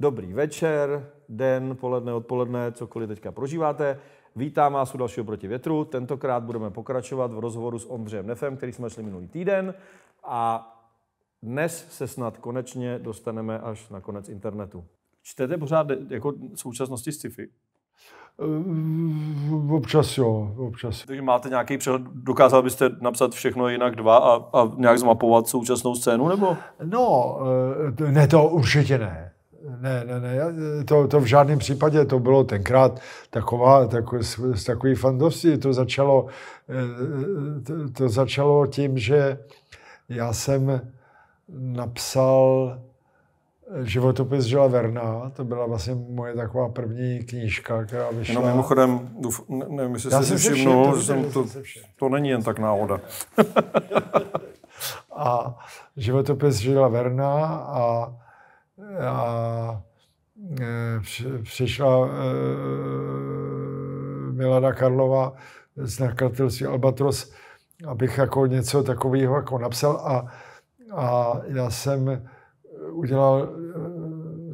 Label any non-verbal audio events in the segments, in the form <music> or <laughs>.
Dobrý večer, den, poledne, odpoledne, cokoliv teďka prožíváte. Vítám vás u dalšího Proti větru. Tentokrát budeme pokračovat v rozhovoru s Ondřejem Nefem, který jsme šli minulý týden. A dnes se snad konečně dostaneme až na konec internetu. Čtete pořád jako současnosti sci-fi? Eh, občas jo, občas. Takže máte nějaký přehled, dokázal byste napsat všechno jinak dva a, a nějak zmapovat současnou scénu, nebo? No, eh, ne, to určitě ne. Ne, ne, ne, to, to v žádném případě, to bylo tenkrát taková, s, s takový fandosti, to začalo, eh, to, to začalo tím, že já jsem napsal životopis Žela Verna, to byla vlastně moje taková první knížka, která vyšla. No mimochodem, důf, ne, nevím, jestli jsi si všimnul, že to, to, to není jen tak náhoda. <laughs> a životopis Žela Verna a a e, přišla e, Milana Karlova z nakladatelství Albatros, abych jako něco takového jako napsal a, a já jsem udělal e,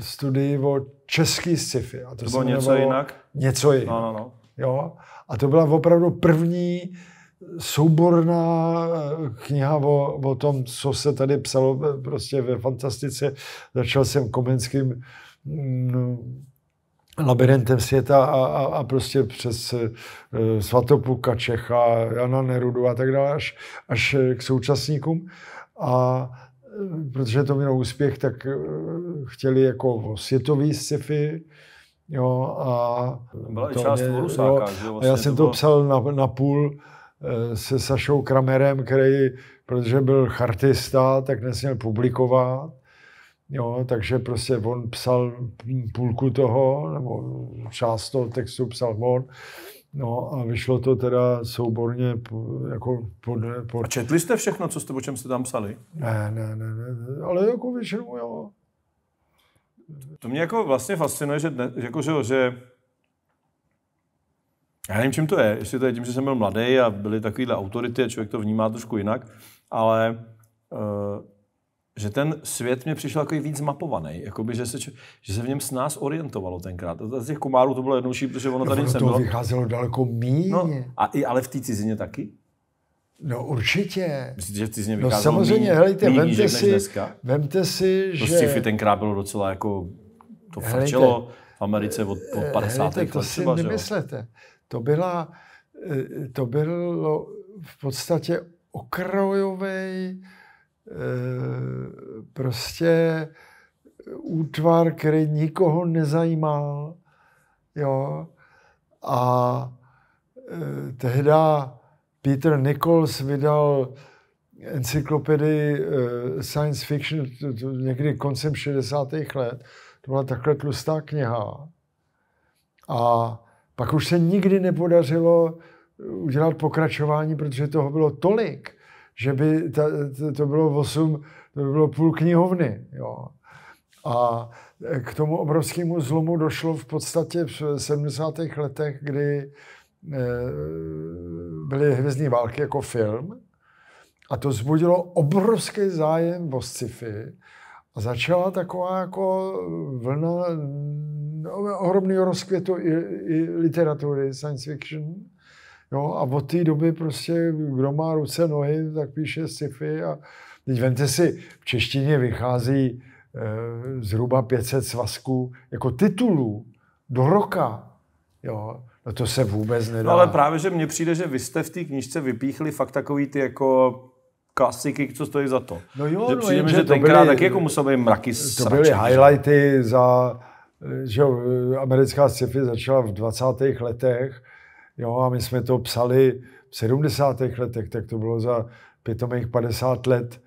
studii o český sci-fi. A to, to bylo něco jinak? Něco jinak. No, no, no. Jo? A to byla opravdu první souborná eh, kniha o, o tom, co se tady psalo eh, prostě ve fantastice. Začal jsem komenským no, mm, labirintem světa a, a, a prostě přes e, eh, Svatopluka Čecha, Jana Nerudu a tak dále až, až k současníkům. A protože to mělo úspěch, tak chtěli jako světový sci-fi, Jo, a Byla to i část mě, Rusáka, jo, vlastně a já vlastně jsem to, bylo... psal na, na půl, Eh, se Sašou Kramerem, který, protože byl chartista, tak nesměl publikovat. Jo, takže prostě on psal půlku toho, nebo část toho textu psal on. No a vyšlo to teda souborně jako pod, pod... A četli jste všechno, co jste, o čem jste tam psali? Ne, ne, ne, ne ale jako většinou jo. To mě jako vlastně fascinuje, že, dne, jako, že, že já nevím, čím to je. Jestli to je tím, že jsem byl mladý a byly takovýhle autority a člověk to vnímá trošku jinak, ale uh, že ten svět mě přišel jako víc mapovaný, jakoby, že, se, že se v něm s nás orientovalo tenkrát. A z těch komárů to bylo jednodušší, protože ono no, tady jsem bylo. vycházelo daleko míň. No, a, i, ale v té cizině taky? No určitě. Myslíte, že v cizině No samozřejmě, míň, helejte, míň, vemte, si, dneska? vemte si, že... To sci-fi tenkrát bylo docela jako, to frčelo v Americe od, od eh, 50. Helejte, to si třeba, nemyslete. Že? to, byla, eh, to bylo v podstatě okrajový eh, prostě útvar, který nikoho nezajímal. Jo? A eh, tehda Peter Nichols vydal encyklopedii science fiction někdy koncem 60. let. To byla takhle tlustá kniha. A pak už se nikdy nepodařilo eh, udělat pokračování, protože toho bylo tolik, že by ta, to, to bylo 8, to by bylo půl knihovny. Jo. A eh, k tomu obrovskému zlomu došlo v podstatě v 70. letech, kdy eh, byly Hvězdní války jako film. A to zbudilo obrovský zájem o sci-fi. A začala taková jako vlna no, ohromného rozkvětu i, i literatury, science fiction. Jo, a od té doby prostě, kdo má ruce, nohy, tak píše sci-fi. A teď vente si, v češtině vychází e, zhruba 500 svazků jako titulů do roka. Jo. No to se vůbec nedá. No ale právě, že mně přijde, že vy jste v té knižce vypíchli fakt takový ty jako klasiky, co stojí za to. No jo, že no, přijde no, mi, že, že tenkrát byly, taky jako musel být mraky To sraček, byly highlighty za, že jo, americká sci-fi začala v 20. letech, jo, a my jsme to psali v 70. letech, tak to bylo za pětomých 50 let.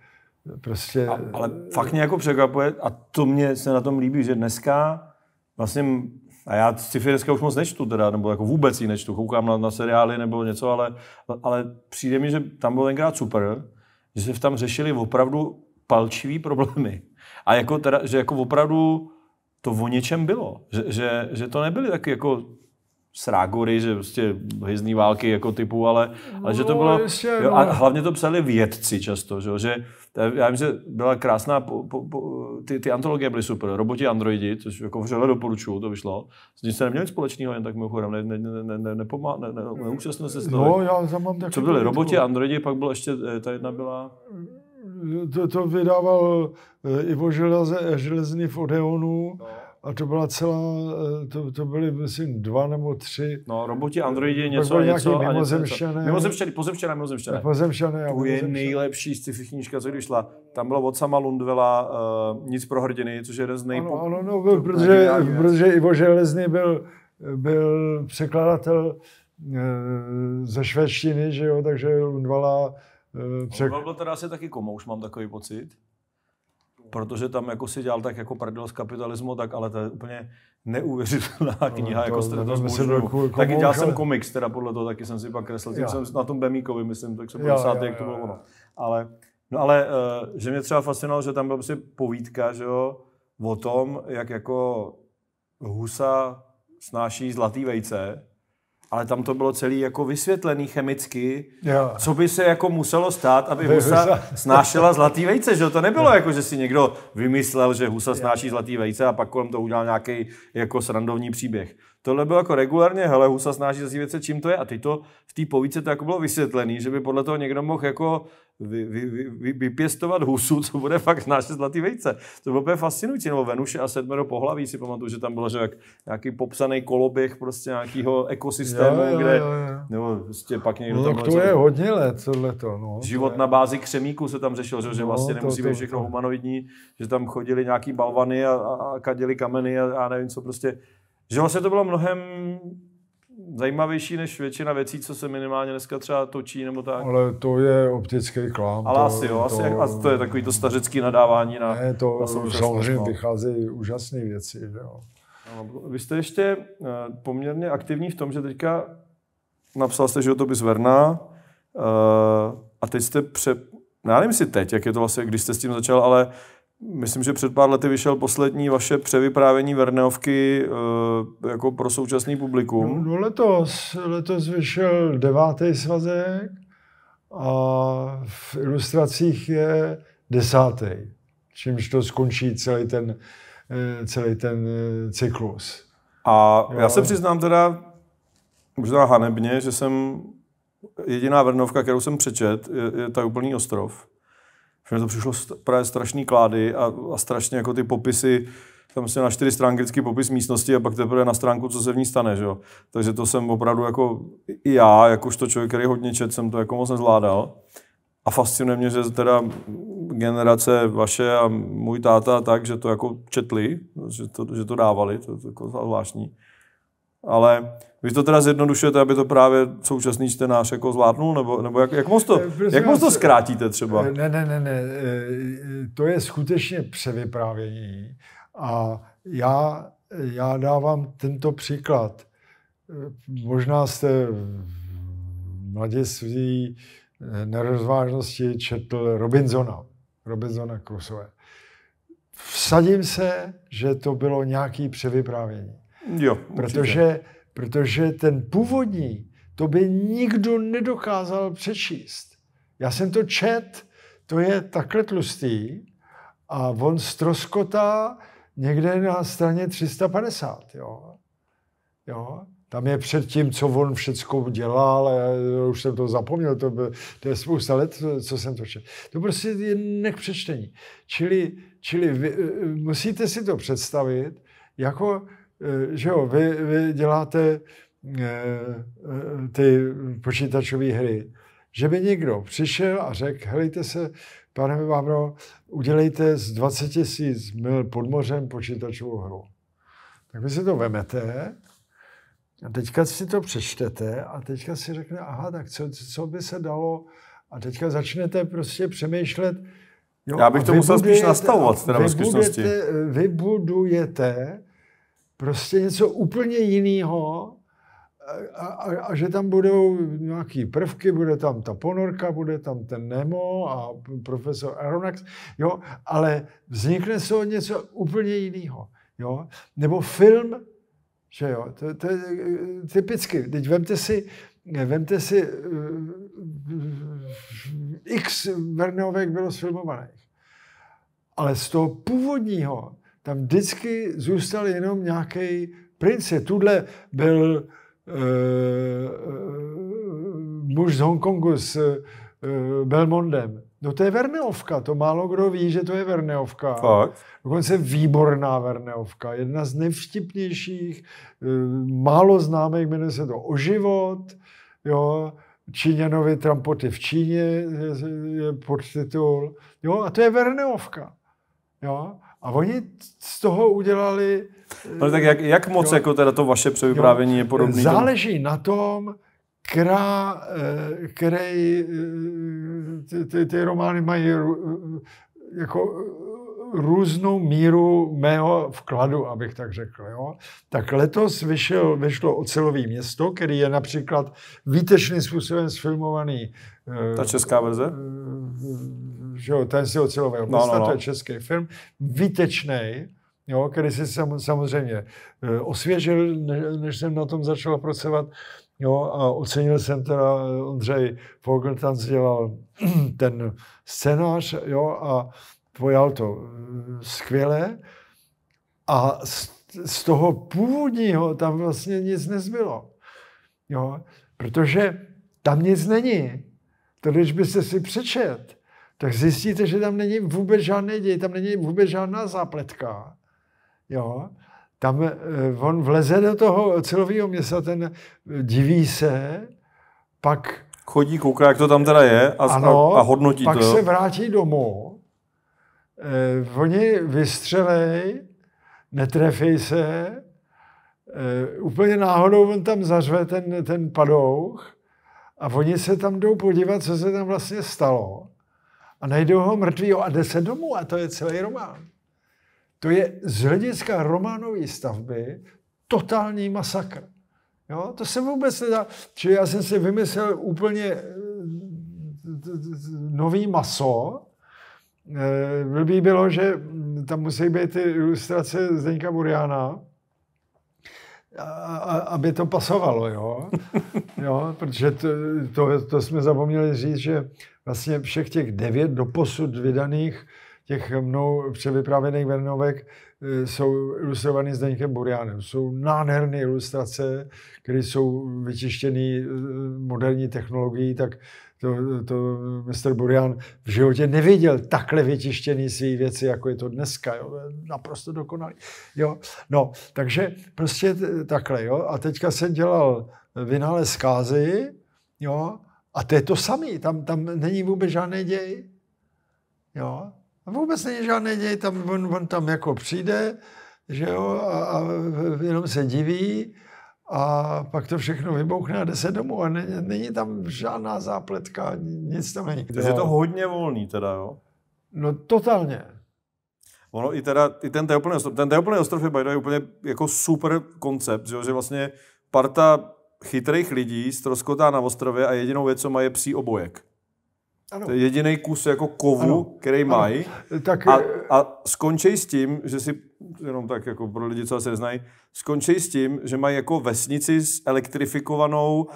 Prostě... A, ale fakt mě jako překvapuje a to mě se na tom líbí, že dneska vlastně a já sci-fi dneska už moc nečtu teda, nebo jako vůbec ji nečtu, koukám na, na seriály nebo něco, ale, ale přijde mi, že tam byl tenkrát super, že se tam řešili opravdu palčivý problémy. A jako teda, že jako opravdu to o něčem bylo. Že, že, že to nebyly taky jako srágory, že prostě hvězdní války jako typu, ale, ale že to bylo... No, jo, a no. hlavně to psali vědci často, že, že já vím, že byla krásná, po, po, po, ty, ty antologie byly super, roboti androidi, což jako vřele doporučuju, to vyšlo. S tím se neměli společného, jen tak mimochodem, ne, ne, ne, ne, ne, ne, ne, ne, ne se z toho. No, já mám taky Co byly, roboti androidi, pak byla ještě, eh, ta jedna byla... To, to vydával eh, Ivo Železný v Odeonu. No a to byla celá, eh, to, to byly, myslím, dva nebo tři. No, roboti, androidi, něco, a něco. A mimozemštěné. Mimozemštěné, pozemštěné, Pozemštěné. To je nejlepší sci-fi knížka, co když šla. Tam bylo od sama Lundvela uh, Nic pro hrdiny, což je jeden z nejpo... Ano, ano no, byl, protože, protože Ivo Železný byl, byl překladatel uh, ze švédštiny, že jo, takže Lundvela... Uh, přek... Lundvel byl teda asi taky komouš, mám takový pocit protože tam jako si dělal tak jako prdel z kapitalismu, tak ale to je úplně neuvěřitelná no, kniha, no, to, jako jste to zbožňuju. Jako taky dělal jsem komiks, teda podle toho taky jsem si pak kreslil, tím jsem na tom Bemíkovi, myslím, tak jsem 50. jak to bylo ono. Ale, no ale, eh, že mě třeba fascinovalo, že tam byla prostě povídka, že jo, o tom, jak jako husa snáší zlatý vejce, ale tam to bylo celý jako vysvětlený chemicky, jo. co by se jako muselo stát, aby husa snášela zlatý vejce, že to nebylo jako, že si někdo vymyslel, že husa snáší zlatý vejce a pak kolem to udělal nějaký jako srandovní příběh. Tohle bylo jako regulárně, hele, Husa snaží zase věce, čím to je. A teď to v té povíce to jako bylo vysvětlené, že by podle toho někdo mohl jako vy, vy, vy, vy, vypěstovat husu, co bude fakt snášet zlatý vejce. To bylo úplně fascinující. Nebo Venuše a sedmero pohlaví si pamatuju, že tam bylo že jak, nějaký popsaný koloběh prostě nějakého ekosystému, jo, jo, kde, jo, jo. nebo prostě pak někdo no, tam... to je hodně let, to. No, život to na bázi křemíku se tam řešil, že, že no, vlastně to, nemusí to, být všechno to. humanoidní, že tam chodili nějaký balvany a, a, a kadili kameny a, a nevím co prostě že vlastně to bylo mnohem zajímavější než většina věcí, co se minimálně dneska třeba točí nebo tak. Ale to je optický klám. Ale to, asi jo, to, asi, jak, a to je takový to stařecký nadávání na Ne, to na samozřejmě no. vycházejí úžasné věci. Jo. No, vy jste ještě eh, poměrně aktivní v tom, že teďka napsal jste životopis Verna eh, a teď jste pře... No, já nevím si teď, jak je to vlastně, když jste s tím začal, ale Myslím, že před pár lety vyšel poslední vaše převyprávění Verneovky eh, jako pro současný publikum. No, no, letos, letos vyšel devátý svazek a v ilustracích je desátý, čímž to skončí celý ten, eh, celý ten eh, cyklus. A jo. já se přiznám teda, možná hanebně, že jsem jediná Vernovka, kterou jsem přečet, je, je ta úplný ostrov. Že mi to přišlo právě strašný klády a, a strašně jako ty popisy, tam jsem na čtyři stránky vždycky popis místnosti a pak teprve na stránku, co se v ní stane, že jo. Takže to jsem opravdu jako i já, jakožto člověk, který hodně čet, jsem to jako moc nezvládal. A fascinuje mě, že teda generace vaše a můj táta tak, že to jako četli, že to, že to dávali, to je jako zvláštní. Ale vy to teda zjednodušujete, aby to právě současný čtenář jako zvládnul? Nebo, nebo jak, jak, moc to, eh, jak moc to zkrátíte třeba? Eh, ne, ne, ne, ne. Eh, to je skutečně převyprávění. A já, já dávám tento příklad. Možná jste mladiství nerozvážnosti četl Robinsona, Robinsona Crusoe. Vsadím se, že to bylo nějaké převyprávění. Jo, určitě. Protože Protože ten původní, to by nikdo nedokázal přečíst. Já jsem to čet, to je takhle tlustý a on stroskotá někde na straně 350, jo. Jo, tam je předtím, co on všechno dělal, já už jsem to zapomněl, to, by to je spousta let, co jsem to četl. To prostě je nech přečtení. Čili, čili vy, musíte si to představit, jako Eh, že jo, vy, vy děláte eh, eh, ty počítačové hry, že by někdo přišel a řekl, helejte se, pane Vávro, udělejte z 20 tisíc mil pod mořem počítačovou hru. Tak vy si to vemete a teďka si to přečtete a teďka si řekne, aha, tak co, co by se dalo a teďka začnete prostě přemýšlet, Jo, Já bych to musel spíš nastavovat, teda ve skutečnosti. Vybudujete prostě něco úplně jiného a, a, a že tam budou nějaké prvky, bude tam ta ponorka, bude tam ten Nemo a profesor Aronax jo, ale vznikne z toho něco úplně jiného, jo. Nebo film, že jo, to, to je typicky, teď vemte si, vemte si eh, x Verneovek bylo sfilmovaných, ale z toho původního tam vždycky zůstal jenom nějaký prince. Tudle byl e, muž z Hongkongu s e, Belmondem. No to je Verneovka, to málo kdo ví, že to je Verneovka. Fakt? Dokonce výborná Verneovka, jedna z nevštipnějších, málo známých, jmenuje se to O život, jo, Číňanovi trampoty v Číně je podtitul, jo, a to je Verneovka, jo. A oni z toho udělali... Ale tak eh, jak, jak moc jo, jako teda to vaše převyprávění jo, je podobné? Záleží tomu? na tom, která, eh, který eh, ty, ty, ty romány mají jako různou míru mého vkladu, abych tak řekl. Jo? Tak letos vyšel, vyšlo Ocelové město, který je například výtečným způsobem sfilmovaný. Eh, Ta česká verze? Eh, že jo, ten si Ocelového no, no, no. to je český film. Výtečnej, jo, který si samozřejmě eh, osvěžil, než jsem na tom začal pracovat. Jo, a ocenil jsem teda, Ondřej Fogeltanz dělal <clears throat> ten scénář, jo, a pojal to eh, skvěle a z, z toho původního tam vlastně nic nezbylo. Jo? Protože tam nic není. To, když byste si přečet, tak zjistíte, že tam není vůbec žádný děj, tam není vůbec žádná zápletka. Jo? Tam e, on vleze do toho celového města, ten eh, diví se, pak... Chodí, kouká, jak to tam teda je a, ano, a hodnotí pak to. Pak se vrátí domů eh, oni vystřelej, netrefej se, eh, úplně náhodou on tam zařve ten, ten padouch a oni se tam jdou podívat, co se tam vlastně stalo. A najdou ho mrtvýho a jde se domů a to je celý román. To je z hlediska románové stavby totální masakr. Jo? To se vůbec nedá. Čili já jsem si vymyslel úplně eh, nový maso, Eh, blbý bylo, že mm, tam musí být ty ilustrace Zdeňka Buriana, aby to pasovalo, jo. <laughs> jo protože to, to, to jsme zapomněli říct, že vlastně všech těch devět doposud vydaných těch mnou převyprávěných vernovek eh, jsou ilustrovaný Zdeňkem Burianem. Jsou nádherné ilustrace, které jsou vyčištěné eh, moderní technologií, tak to, to Mr. Burian v životě neviděl takhle vytištěný své věci, jako je to dneska. Jo? Naprosto dokonalý. Jo? No, takže prostě takhle. Jo? A teďka jsem dělal vynález kázy, jo? a to je to samé. Tam, tam není vůbec žádný děj. Jo? vůbec není žádný děj, tam, on, on tam jako přijde, že jo, a, a jenom se diví, a pak to všechno vybouchne a jde se domů a není, není tam žádná zápletka, nic tam není. Takže je to hodně volný teda, jo? No totálně. Ono i teda, i ten teoplný ostrov, ten teoplný ostrov je by úplně jako super koncept, že, že vlastně parta chytrých lidí stroskotá na ostrově a jedinou věc, co má, je psí obojek. Ano. To je jediný kus jako kovu, ano. který mají. Tak... A, eh, a skončí s tím, že si, jenom tak jako pro lidi, co se neznají, skončí s tím, že mají jako vesnici s elektrifikovanou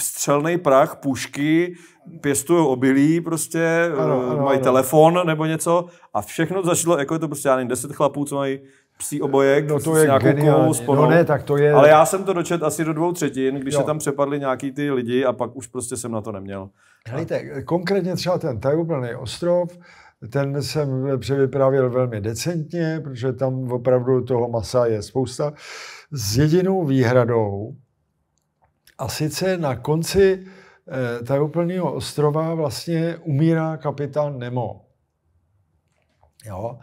střelný prach, pušky, pěstují obilí prostě, ano, eh, ano, mají ano. telefon nebo něco a všechno začalo, jako je to prostě, já nevím, deset chlapů, co mají psí obojek no to je s nějakou geniální. Sponou, no ne, tak to je... Ale já jsem to dočet asi do dvou třetin, když jo. se tam přepadli nějaký ty lidi a pak už prostě jsem na to neměl. Hlejte, konkrétně třeba ten tajuplný ostrov, ten jsem převyprávěl velmi decentně, protože tam opravdu toho masa je spousta, s jedinou výhradou, a sice na konci eh, tajuplného ostrova vlastně umírá kapitán Nemo. Jo?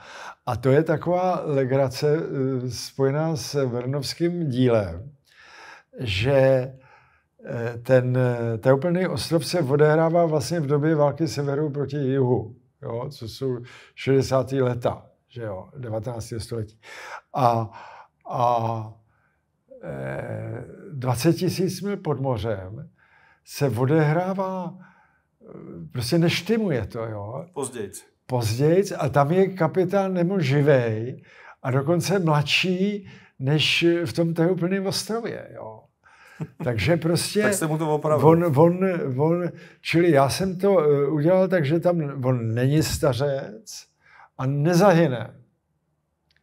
A to je taková legrace eh, spojená s Vernovským dílem, že eh, ten eh, úplný ostrov se odehrává vlastně v době války severu proti jihu, jo? co jsou 60. leta že jo? 19. století. A, a 20 tisíc mil pod mořem se odehrává, prostě neštimuje to. Jo? Později později a tam je kapitán Nemo živej a dokonce mladší než v tom té úplném ostrově. Jo. <laughs> Takže prostě... tak se mu to opravdu. On, on, on, čili já jsem to eh, udělal tak, že tam on není stařec a nezahyne.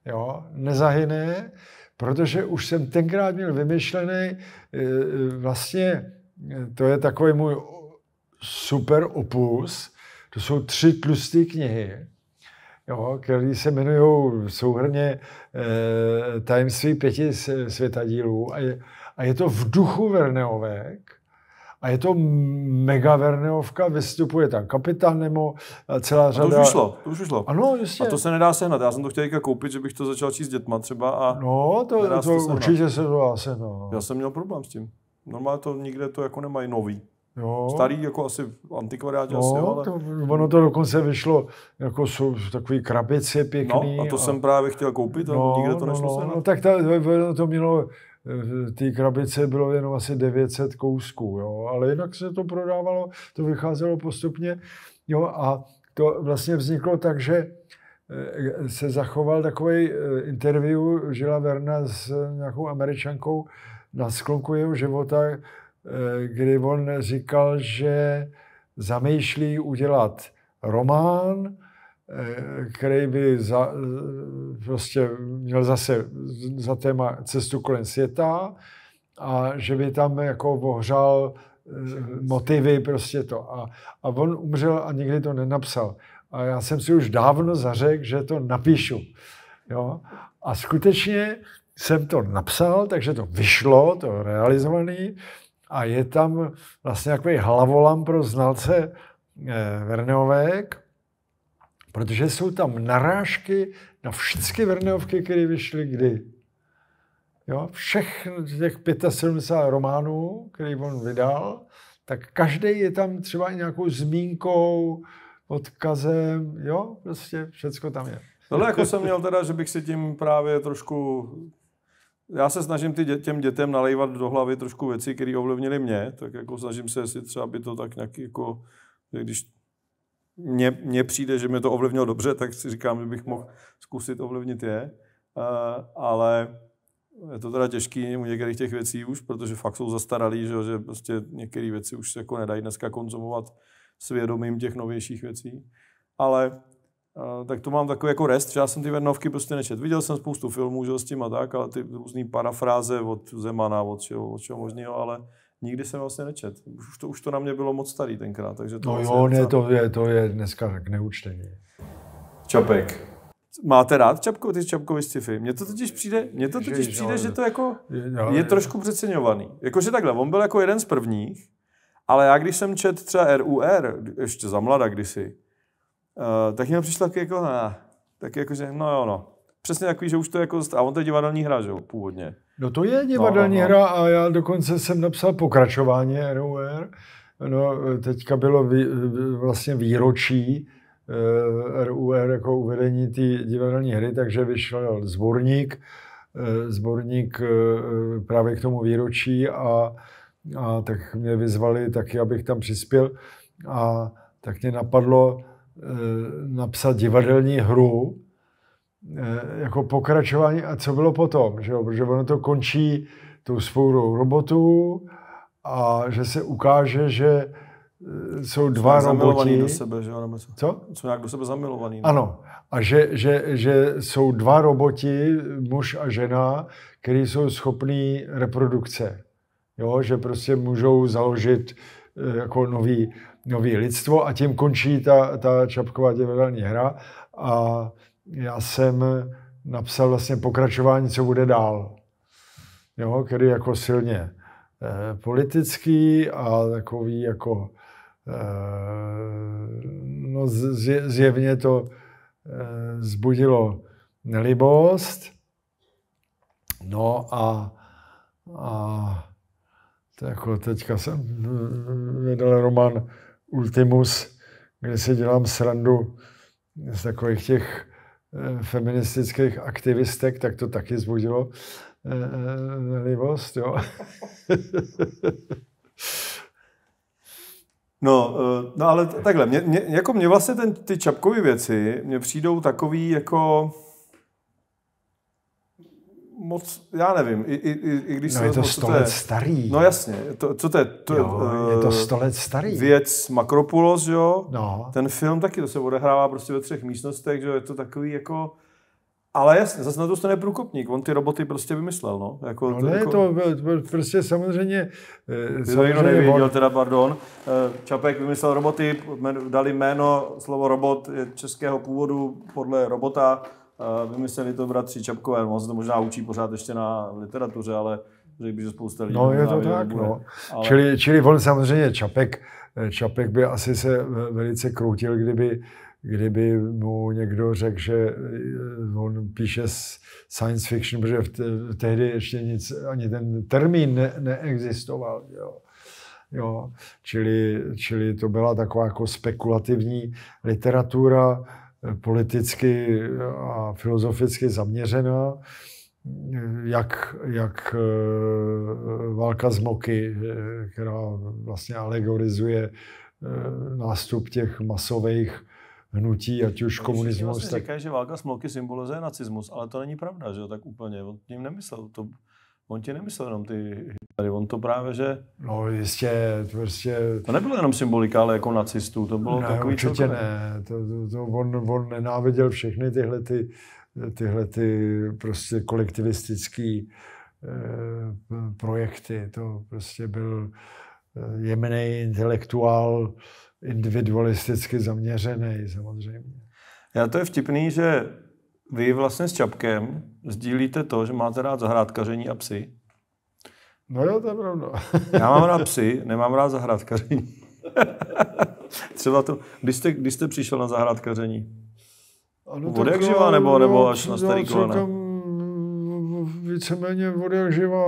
Jo, nezahyne, protože už jsem tenkrát měl vymyšlený eh, eh, vlastně, to je takový můj super opus, to jsou tři tlusté knihy, jo, které se jmenují souhrně e, Tajemství pěti světadílů. A je, a je to v duchu Verneovek. A je to mega Verneovka, vystupuje tam kapitán Nemo, celá řada... A to už vyšlo, to už vyšlo. Ano, jistě. A to se nedá sehnat, já jsem to chtěl koupit, že bych to začal číst dětma třeba a... No, to, to, to určitě se to dá sehnat. Já jsem měl problém s tím. Normálně to nikde to jako nemají nový. Jo. Starý, jako asi antikvariát, no, asi, jo, ale... To, ono to dokonce vyšlo, jako jsou takový krabice pěkný. No, a to a... jsem právě chtěl koupit, no, nikde to no, no nešlo no, No, tak ta, to mělo, eh, ty krabice bylo jenom asi 900 kousků, jo, ale jinak se to prodávalo, to vycházelo postupně, jo, a to vlastně vzniklo tak, že eh, se zachoval takový eh, interview Žila Verna s nějakou američankou na sklonku jeho života, Eh, kdy on říkal, že zamýšlí udělat román, eh, který by za, eh, prostě měl zase za téma cestu kolem světa a že by tam jako ohřál motivy prostě to. A, a on umřel a nikdy to nenapsal. A já jsem si už dávno zařekl, že to napíšu. Jo? A skutečně jsem to napsal, takže to vyšlo, to realizovaný a je tam vlastně takový hlavolam pro znalce eh, Verneovek, protože jsou tam narážky na všechny Verneovky, které vyšly kdy. Jo, všech těch 75 románů, který on vydal, tak každý je tam třeba nějakou zmínkou, odkazem, jo, prostě všecko tam je. No, jako jsem měl teda, že bych si tím právě trošku já se snažím ty dě, těm dětem nalejvat do hlavy trošku věci, které ovlivnily mě, tak jako snažím se, jestli třeba by to tak nějak jako, že když mně, mně přijde, že mě to ovlivnilo dobře, tak si říkám, že bych mohl zkusit ovlivnit je, uh, ale je to teda těžký u některých těch věcí už, protože fakt jsou zastaralý, že, že prostě některé věci už se jako nedají dneska konzumovat svědomím těch novějších věcí. Ale tak to mám takový jako rest, že já jsem ty Vernovky prostě nečet. Viděl jsem spoustu filmů, že s tím a tak, ale ty různé parafráze od Zemana, od čeho, od čeho možného, ale nikdy jsem vlastně nečet. Už to, už to na mě bylo moc starý tenkrát, takže to No vlastně jo, ne, to je, to je dneska k neúčtení. Čapek. Máte rád čapko, ty čapkovy sci-fi? Mně to totiž přijde, mně to totiž přijde, že to jako je trošku přeceňovaný. Jakože takhle, on byl jako jeden z prvních, ale já když jsem čet třeba RUR, ještě za mlada kdysi, Uh, tak mi přišlo jako, ne, tak jako, že no jo, no. Přesně takový, že už to jako, a on to je divadelní hra, že jo, původně. No to je no, divadelní no, no, no. hra a já dokonce jsem napsal pokračování ROR. No, teďka bylo vý, vlastně výročí eh, RUR jako uvedení té divadelní hry, takže vyšel zborník, eh, zborník eh, právě k tomu výročí a, a tak mě vyzvali taky, abych tam přispěl a tak mě napadlo, Eh, napsat divadelní hru, eh, jako pokračování a co bylo potom, že jo? protože ono to končí tou spourou robotů a že se ukáže, že eh, jsou dva jsou roboti. do sebe, že jo? co? co? Jsou nějak do sebe zamilovaný. Ne? No. Ano. A že, že, že jsou dva roboti, muž a žena, kteří jsou schopní reprodukce. Jo? Že prostě můžou založit jako nový nový lidstvo a tím končí ta, ta Čapková divadelní hra a já jsem napsal vlastně pokračování, co bude dál, jo, který jako silně eh, politický a takový jako eh, no zjevně to eh, zbudilo nelibost, No a, a to jako teďka jsem vydal román Ultimus, kde si dělám srandu z takových těch eh, feministických aktivistek, tak to taky zbudilo velivost, eh, eh, jo. <laughs> No, no ale takhle, mě, mě, jako mě vlastně ten, ty čapkové věci mě přijdou takový jako moc, já nevím, i, i, i, i když no se... je to sto let starý. No jasně, to, co to je? To, jo, je to eh, sto let starý. Věc Makropulos, jo? No. Ten film taky, to se odehrává prostě ve třech místnostech, že Je to takový jako... Ale jasně, zase na to jste neprůkopník, on ty roboty prostě vymyslel, no. Jako, no to, ne, jako... to prostě samozřejmě... Eh, samozřejmě to nevěděl on... teda, pardon. Eh, Čapek vymyslel roboty, dali jméno, slovo robot je českého původu podle robota, Eh, vymysleli to bratři Čapkové, no, on se to možná učí pořád ještě na literatuře, ale řekl bych, že spousta lidí. No, je to tak, bude, no. Ale... Čili, čili on samozřejmě Čapek, eh, Čapek by asi se velice kroutil, kdyby, kdyby mu někdo řekl, že eh, on píše science fiction, protože v tehdy ještě nic, ani ten termín ne, neexistoval. Jo. Jo, čili, čili to byla taková jako spekulativní literatura, politicky a filozoficky zaměřená, jak, jak eh, válka z moky, eh, která vlastně alegorizuje eh, nástup těch masových hnutí, ať už no, komunismus. Vlastně tak... říkají, že válka s moky symbolizuje nacismus, ale to není pravda, že tak úplně. On tím nemyslel to on ti nemyslel jenom ty tady on to právě, že... No jistě, prostě... To nebylo jenom symbolika, ale jako nacistů, to bylo ne, takový... určitě ne, to, to, to on, on nenáviděl všechny tyhle ty, tyhle ty prostě kolektivistický eh, projekty, to prostě byl eh, jemný intelektuál, individualisticky zaměřený samozřejmě. Já to je vtipný, že vy vlastně s Čapkem sdílíte to, že máte rád zahrádkaření a psy. No jo, to je pravda. <laughs> Já mám rád <laughs> psy, nemám rád zahrádkaření. <laughs> Třeba to, když jste, když jste přišel na zahrádkaření? Ano, Od jak živa, nebo, nebo až na starý kolena? víceméně od jak živa.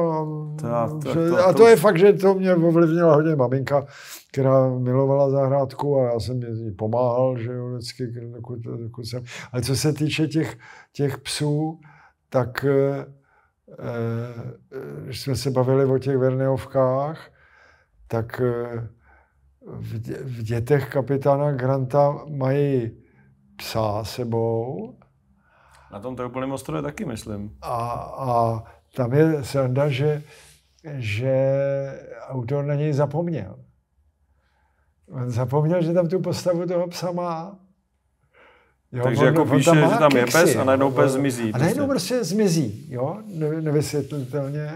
Ta, ta, ta, ta, a to je fakt, že to mě ovlivnila hodně maminka, která milovala zahrádku a já jsem jí pomáhal, že jo, vždycky, dokud, dokud jsem. Ale co se týče těch, těch psů, tak eh, eh, když jsme se bavili o těch verneovkách, tak eh, v, v dětech kapitána Granta mají psa sebou, na tom Tropolim ostrově taky, myslím. A, a tam je sranda, že, že autor na něj zapomněl. On zapomněl, že tam tu postavu toho psa má. Jo, Takže on, jako on píše, tam že tam je keksy, pes a najednou pes zmizí. A najednou prostě. prostě zmizí, jo, ne, nevysvětlitelně.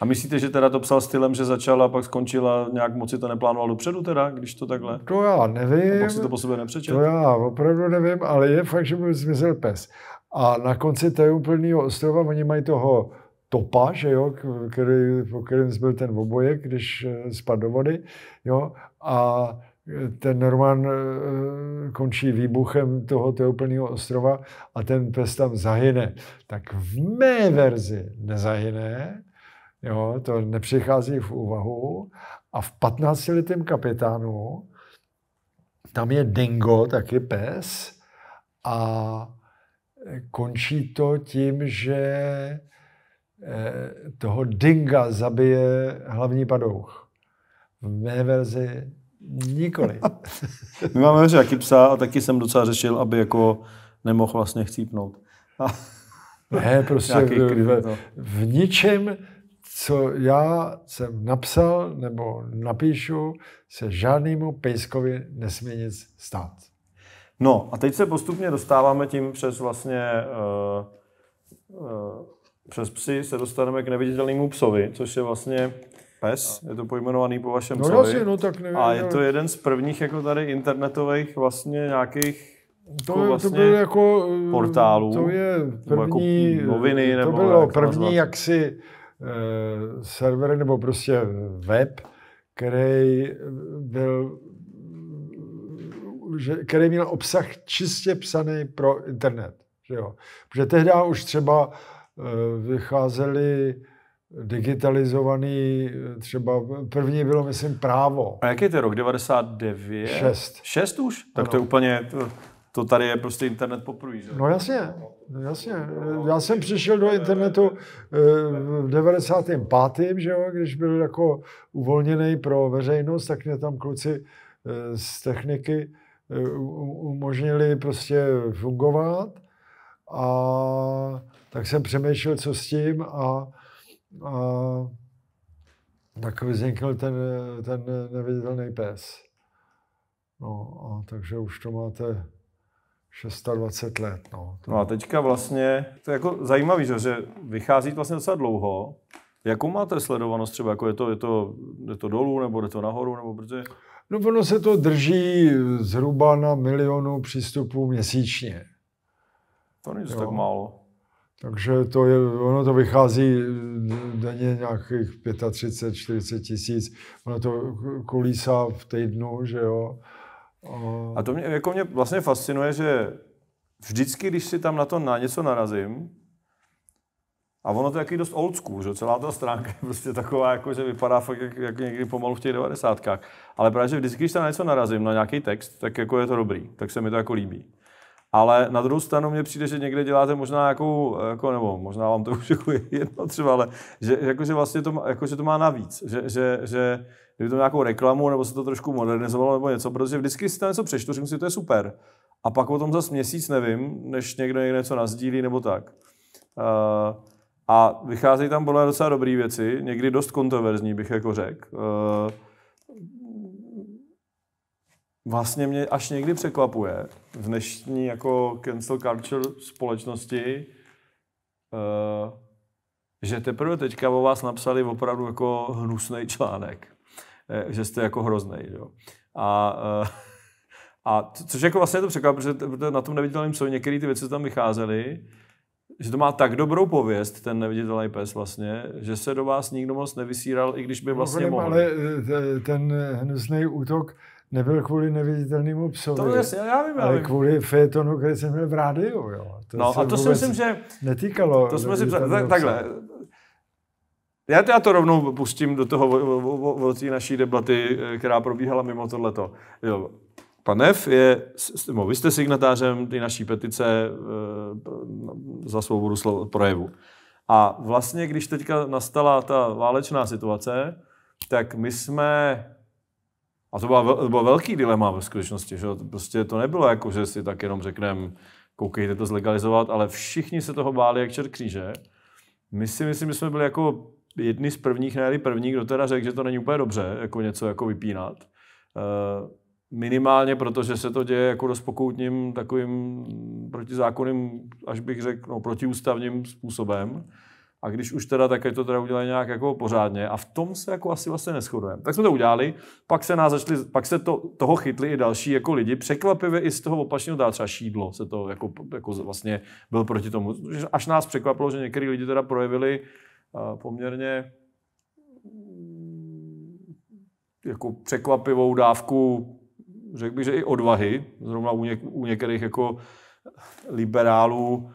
A myslíte, že teda to psal stylem, že začala a pak skončila, nějak moc si to neplánoval dopředu teda, když to takhle? To já nevím. A pak si to po sobě nepřečet? To já opravdu nevím, ale je fakt, že mu zmizel pes. A na konci úplného ostrova oni mají toho topa, že jo, který, po kterém byl ten obojek, když eh, spadl do vody. Jo, a eh, ten norman eh, končí výbuchem toho úplného ostrova a ten pes tam zahyne. Tak v mé verzi nezahyne, jo, to nepřichází v úvahu. A v 15-letém kapitánu tam je Dingo, taky pes, a Eh, končí to tím, že eh, toho Dinga zabije hlavní padouch. V mé verzi nikoli. <laughs> My máme že jaký psa a taky jsem docela řešil, aby jako nemohl vlastně chcípnout. <laughs> ne, prostě v, v, no. v ničem, co já jsem napsal nebo napíšu, se žádnému pejskovi nesmí nic stát. No a teď se postupně dostáváme tím přes vlastně uh, uh, přes psy se dostaneme k neviditelnému psovi, což je vlastně pes, je to pojmenovaný po vašem no, psovi. Jasně, no tak nevím, A je no. to jeden z prvních jako tady internetových vlastně nějakých to, jako vlastně to byl jako eh, portálů, to je jako první, jako noviny, nebo to bylo jak první nazvat. jaksi e, server nebo prostě web, který byl že, který měl obsah čistě psaný pro internet. Že jo? Protože tehdy už třeba eh, vycházeli digitalizovaný, eh, třeba první bylo, myslím, právo. A jaký je to rok? 99? 6. 6 už? Tak ano. to je úplně, to, to tady je prostě internet poprvé, že? No jasně, no jasně. Já jsem přišel do internetu eh, v 95. že jo, když byl jako uvolněný pro veřejnost, tak mě tam kluci z techniky Eh, umožnili prostě fungovat a tak jsem přemýšlel, co s tím a, a tak vznikl ten, ten neviditelný pes. No a takže už to máte 26 let. No, to... no a teďka vlastně, to je jako zajímavý, že, vychází vychází vlastně docela dlouho. Jakou máte sledovanost třeba? Jako je, to, je, to, je to dolů, nebo je to nahoru, nebo protože... No ono se to drží zhruba na milionu přístupů měsíčně. To není tak málo. Takže to je, ono to vychází denně nějakých 35-40 tisíc. Ono to kulísá v týdnu, že jo. A... A to mě, jako mě vlastně fascinuje, že vždycky, když si tam na to na něco narazím, a ono to je taky dost old school, že? celá ta stránka je prostě taková, jako, že vypadá fakt jak, jak někdy pomalu v těch devadesátkách. Ale právě, že vždycky, když tam něco narazím na nějaký text, tak jako je to dobrý, tak se mi to jako líbí. Ale na druhou stranu mě přijde, že někde děláte možná jako, jako nebo možná vám to <laughs> už jako jedno třeba, ale že, jako, že vlastně to, jako, že to má navíc, že, že, že kdyby to nějakou reklamu, nebo se to trošku modernizovalo, nebo něco, protože vždycky si tam něco přečtu, řeknu si, to je super. A pak o tom zase měsíc nevím, než někdo někde něco nazdílí, nebo tak. Uh, a vycházejí tam podle docela dobré věci, někdy dost kontroverzní, bych jako řekl. Eh, vlastně mě až někdy překvapuje v dnešní jako cancel culture společnosti, eh, že teprve teďka o vás napsali opravdu jako hnusný článek. Eh, že jste jako hrozný. Jo. A, a což jako vlastně je to překvapuje, protože na tom neviditelném jsou některé ty věci, co tam vycházely, že to má tak dobrou pověst, ten neviditelný pes vlastně, že se do vás nikdo moc nevysíral, i když by vlastně mohl. Ale eh, ten hnusný útok nebyl kvůli neviditelnému psovi. To jasně, já vím, já vím. kvůli fetonu, který jsem měl v rádiu. Jo. To no a to si myslím, že... Netýkalo. To jsme si tak, takhle. Já to, já to rovnou pustím do toho, do té naší debaty, eh, která probíhala mimo tohleto. Jo. Panev je, nebo vy jste signatářem té naší petice eh, za svobodu projevu. A vlastně, když teďka nastala ta válečná situace, tak my jsme a to, byl bylo velký dilema ve skutečnosti. Že? Prostě to nebylo jako, že si tak jenom řekneme, koukejte to zlegalizovat, ale všichni se toho báli jak čert kříže. My si myslím, že jsme byli jako jedni z prvních, ne první, kdo teda řekl, že to není úplně dobře, jako něco jako vypínat. Eh, Minimálně, protože se to děje jako dost pokoutním takovým protizákonným, až bych řekl, no, protiústavním způsobem. A když už teda, tak to teda udělají nějak jako pořádně. A v tom se jako asi vlastně neschodujeme. Tak jsme to udělali, pak se, nás začali, pak se to, toho chytli i další jako lidi. Překvapivě i z toho opačného dá třeba šídlo, se to jako, jako vlastně byl proti tomu. Až nás překvapilo, že některý lidi teda projevili uh, poměrně mm, jako překvapivou dávku řekl bych, že i odvahy, zrovna u, něk- u některých jako liberálů,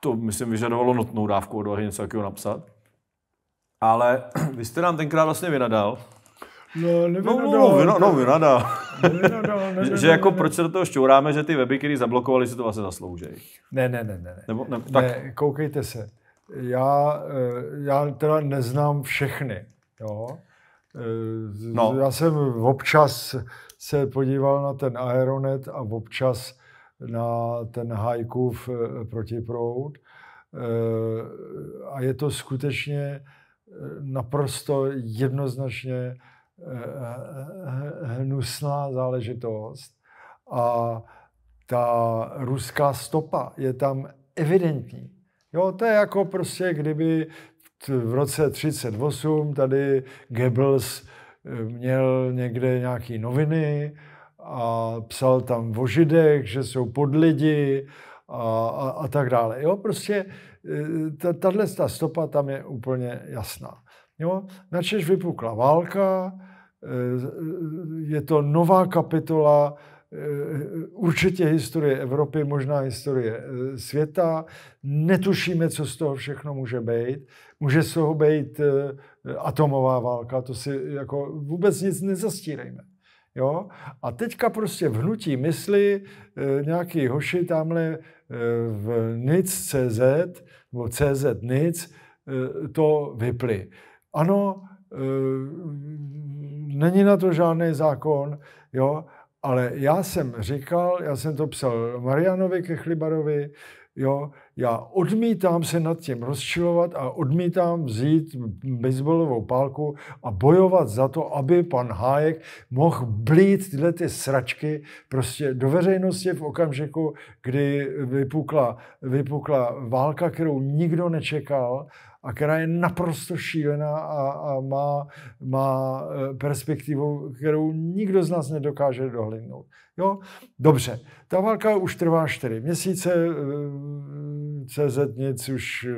to myslím vyžadovalo notnou dávku odvahy něco takového napsat. Ale <clears throat> vy jste nám tenkrát vlastně vynadal. No, nevynadal. No, no, vynadal. no vynadal. nevynadal <laughs> nevynadal, že jako proč se do toho šťouráme, že ty weby, které zablokovali, si to vlastně zaslouží. Ne, ne, ne, ne. Nebo, ne, tak... ne koukejte se. Já, eh, já teda neznám všechny. Jo? Eh, no. Já jsem občas se podíval na ten aeronet a občas na ten hajkův eh, protiproud. Eh, a je to skutečně eh, naprosto jednoznačně hnusná záležitost. A ta ruská stopa je tam evidentní. Jo, to je jako prostě, kdyby v roce 38 tady Goebbels měl někde nějaké noviny a psal tam o židech, že jsou podlidi a, a, a tak dále. Jo, prostě eh, tahle ta stopa tam je úplně jasná. Jo, načež vypukla válka, eh, je to nová kapitola eh, určitě historie Evropy, možná historie světa. Netušíme, co z toho všechno může být. Může z toho být atomová válka, to si jako vůbec nic nezastírejme. Jo? A teďka prostě v hnutí mysli e, nějaký hoši tamhle e, v nic.cz nebo CZ nic e, to vyply. Ano, e, není na to žádný zákon, jo, ale já jsem říkal, já jsem to psal Marianovi Kechlibarovi, jo, já odmítám se nad tím rozčilovat a odmítám vzít baseballovou pálku a bojovat za to, aby pan Hájek mohl blít tyhle ty sračky prostě do veřejnosti v okamžiku, kdy vypukla, vypukla válka, kterou nikdo nečekal a která je naprosto šílená a, a má, má eh, perspektivu, kterou nikdo z nás nedokáže dohlídnout. Jo? Dobře, ta válka už trvá čtyři měsíce, eh, CZ nic už eh,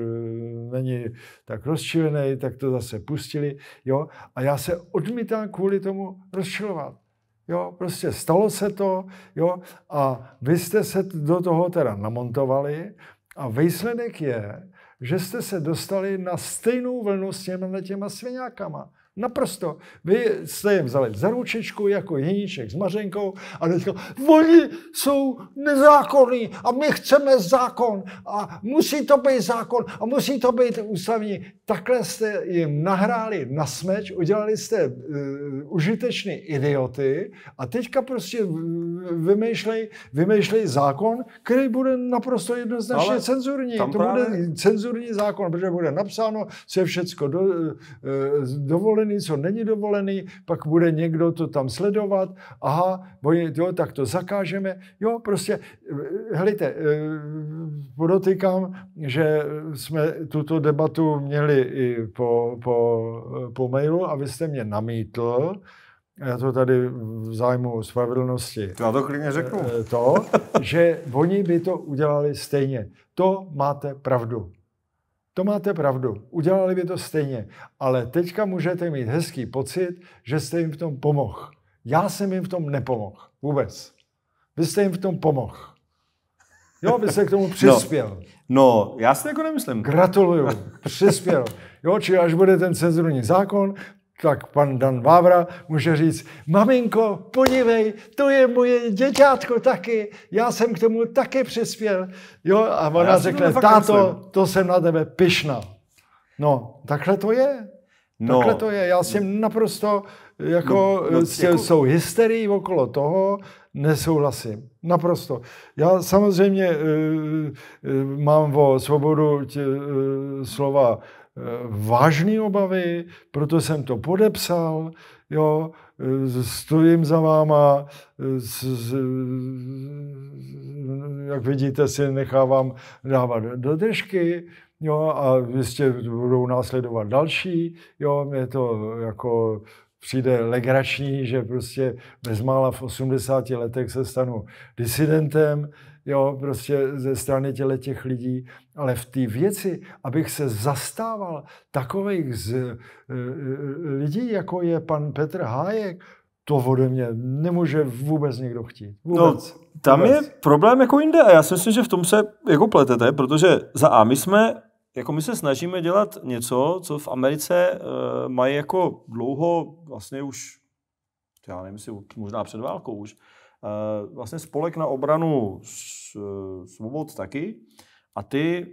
není tak rozčilený, tak to zase pustili. Jo? A já se odmítám kvůli tomu rozčilovat. Jo, prostě stalo se to, jo, a vy jste se do toho teda namontovali a výsledek je, že jste se dostali na stejnou vlnu s těmhle těma svěňákama. Naprosto. Vy jste jim vzali za ručičku jako Jeníček s Mařenkou a teďka, oni jsou nezákonní a my chceme zákon a musí to být zákon a musí to být ústavní. Takhle jste jim nahráli na smeč, udělali jste uh, užitečný idioty a teďka prostě vymýšlej, vymýšlej zákon, který bude naprosto jednoznačně Ale cenzurní. To právě... bude cenzurní zákon, protože bude napsáno, co je všecko do, uh, e, e, dovolené dovolený, co není dovolený, pak bude někdo to tam sledovat, aha, oni, jo, tak to zakážeme. Jo, prostě, eh, hlejte, eh, podotýkám, že jsme tuto debatu měli i po, po, po mailu a vy jste mě namítl, já to tady v zájmu spravedlnosti. Já to klidně řeknu. Eh, to, že <laughs> oni by to udělali stejně. To máte pravdu. To máte pravdu, udělali by to stejně, ale teďka můžete mít hezký pocit, že jste jim v tom pomohl. Já jsem jim v tom nepomohl vůbec. Vy jste jim v tom pomohl. Jo, vy jste k tomu <laughs> no. přispěl. No, no já si jako nemyslím. Gratuluju, přispěl. Jo, či až bude ten cenzurní zákon, tak pan Dan Vávra může říct, maminko, podívej, to je moje děťátko taky, já jsem k tomu taky přispěl. Jo, a ona já řekne, táto, myslím. to jsem na tebe pyšná. No, takhle to je. No. Takhle to je. Já jsem naprosto, jako, no, no, jako... jsou hysterii okolo toho, nesouhlasím. Naprosto. Já samozřejmě uh, uh, mám o svobodu tě, uh, slova vážné obavy, proto jsem to podepsal, jo, e, stojím za váma, e, s, s, jak vidíte, si nechávám dávat do držky, jo, a jistě budou následovat další, jo, mě to jako přijde legrační, že prostě bezmála v 80 letech se stanu disidentem, jo, prostě ze strany těle těch lidí, ale v té věci, abych se zastával takových z, e, e, lidí, jako je pan Petr Hájek, to ode mě nemůže vůbec někdo chtít. No, vůbec. No, tam vůbec. je problém jako jinde a já si myslím, že v tom se jako pletete, protože za A my jsme jako my se snažíme dělat něco, co v Americe e, mají jako dlouho, vlastně už, já nevím, si možná před válkou už, Eh, vlastně spolek na obranu eh, svobod taky a ty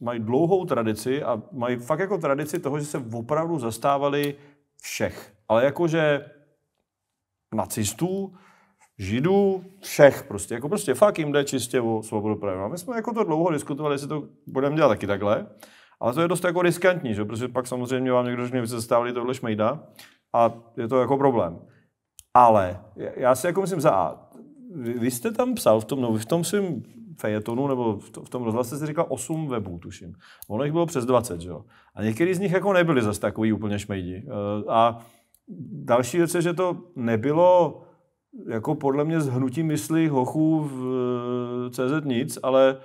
mají dlouhou tradici a mají fakt jako tradici toho, že se opravdu zastávali všech. Ale jakože nacistů, židů, všech prostě. Jako prostě fakt jim jde čistě o svobodu projevu. My jsme jako to dlouho diskutovali, jestli to budeme dělat taky takhle. Ale to je dost jako riskantní, že? protože pak samozřejmě vám někdo řekne, že se stávali tohle šmejda a je to jako problém. Ale já si jako myslím za A, vy, vy jste tam psal v tom, no, v tom svém fejetonu, nebo v, to, v tom rozhlase jste říkal 8 webů, tuším. Ono jich bylo přes 20, že jo? A některý z nich jako nebyli zase takový úplně šmejdi. Eh, a další věc je, že to nebylo jako podle mě zhnutí mysli hochů v eh, CZ nic, ale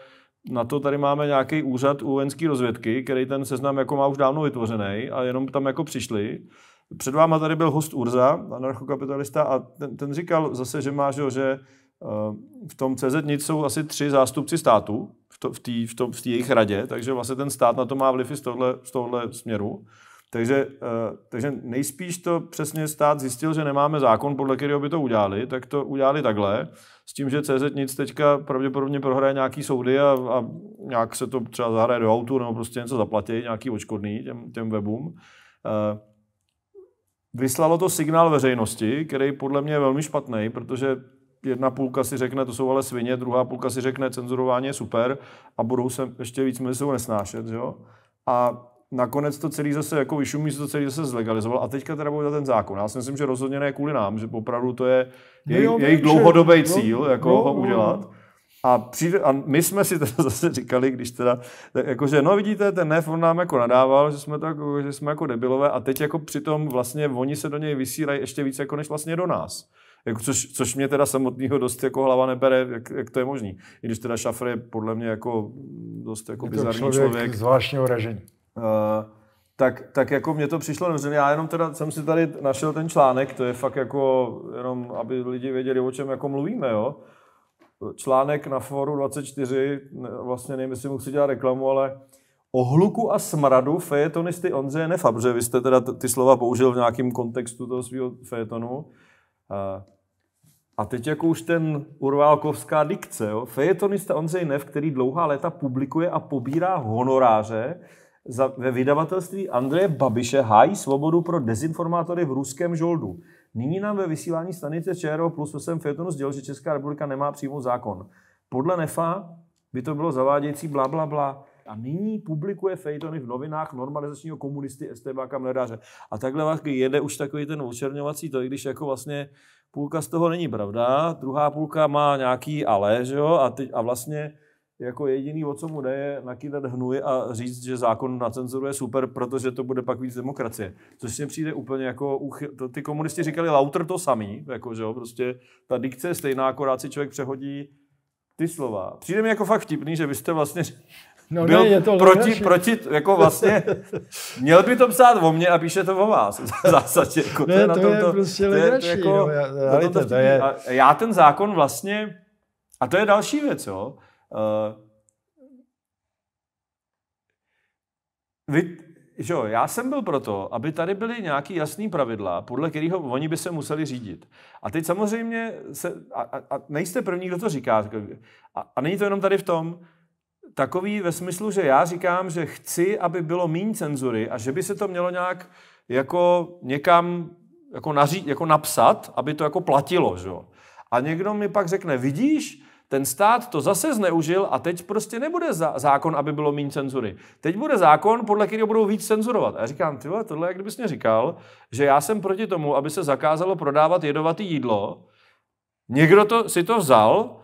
na to tady máme nějaký úřad u vojenské rozvědky, který ten seznam jako má už dávno vytvořený a jenom tam jako přišli. Před váma tady byl host Urza, anarchokapitalista, a ten, ten říkal zase, že má, že, že v tom CZ jsou asi tři zástupci státu v, té v, v, jejich radě, takže vlastně ten stát na to má vliv i z tohle, z tohle směru. Takže, eh, takže nejspíš to přesně stát zjistil, že nemáme zákon, podle kterého by to udělali, tak to udělali takhle, s tím, že CZ nic teďka pravděpodobně prohraje nějaký soudy a, a nějak se to třeba zahraje do autu nebo prostě něco zaplatí, nějaký očkodný těm, těm webům. Eh, vyslalo to signál veřejnosti, který podle mě je velmi špatný, protože jedna půlka si řekne, to jsou ale svině, druhá půlka si řekne, cenzurování je super a budou se ještě víc mezi sebou nesnášet, jo? A nakonec to celý zase jako vyšumí, se to celý zase zlegalizoval a teďka teda bude ten zákon. Já si myslím, že rozhodně ne kvůli nám, že opravdu to je no jej, jo, jejich dlouhodobý že... No, cíl, no, jako no, ho no, udělat. No. A, přijde, a my jsme si teda <laughs> zase říkali, když teda, tak jakože, no vidíte, ten nef, on nám jako nadával, že jsme, tak, jako- že jsme jako debilové a teď jako přitom vlastně oni se do něj vysírají ještě víc jako než vlastně do nás. Jako což, což mě teda samotného dost jako hlava nebere, jak, jak to je možný. I když teda Šafr je podle mě jako dost jako je bizarní člověk. člověk. Zvláštní uražení. Uh, eh, tak, tak jako mě to přišlo dobře. Já jenom teda jsem si tady našel ten článek, to je fakt jako, jenom aby lidi věděli, o čem jako mluvíme, jo. Článek na Foru 24, vlastně nevím, jestli mu chci dělat reklamu, ale o hluku a smradu fejetonisty Ondřeje Nefabře. Vy jste teda ty slova použil v nějakém kontextu toho svého fejetonu. Eh, a teď jako už ten urválkovská dikce, jo? fejetonista Ondřej Nev, který dlouhá léta publikuje a pobírá honoráře, za, ve vydavatelství Andreje Babiše hájí svobodu pro dezinformátory v ruském žoldu. Nyní nám ve vysílání stanice ČRO plus jsem Fejetonu sdělil, že Česká republika nemá přímo zákon. Podle NEFA by to bylo zavádějící bla, bla, bla a nyní publikuje fejtony v novinách normalizačního komunisty Estebáka Mledaře. A takhle vlastně jede už takový ten očerňovací to, i když jako vlastně půlka z toho není pravda, druhá půlka má nějaký ale, že jo, a, teď, a vlastně jako jediný, o co mu jde, je nakýdat hnůj a říct, že zákon na cenzuru je super, protože to bude pak víc demokracie. Což si přijde úplně jako, uchy... to, ty komunisti říkali lauter to samý, jako, že jo, prostě ta dikce je stejná, akorát si člověk přehodí ty slova. Přijde mi jako fakt vtipný, že vy jste vlastně No, byl ne, je to proti, proti, jako vlastně, měl by to psát o mně a píše to o vás. <laughs> V zásadě, jako, ne, to je, na to tom, je to, prostě to, legrační, jako- je, jako, já, já, to, to, je... A já ten zákon vlastně, a to je další věc, jo. Uh, vy, že jo, já jsem byl proto, aby tady byly nějaké jasné pravidla, podle kterého oni by se museli řídit. A teď samozřejmě se, a, a, a nejste první, kdo to říká. A, a není to jenom tady v tom, takový ve smyslu, že já říkám, že chci, aby bylo méně cenzury a že by se to mělo nějak jako někam jako, naří, jako napsat, aby to jako platilo. Že? A někdo mi pak řekne, vidíš, ten stát to zase zneužil a teď prostě nebude za- zákon, aby bylo méně cenzury. Teď bude zákon, podle kterého budou víc cenzurovat. A já říkám, ty vole, tohle, jak kdybys mě říkal, že já jsem proti tomu, aby se zakázalo prodávat jedovatý jídlo. Někdo to, si to vzal,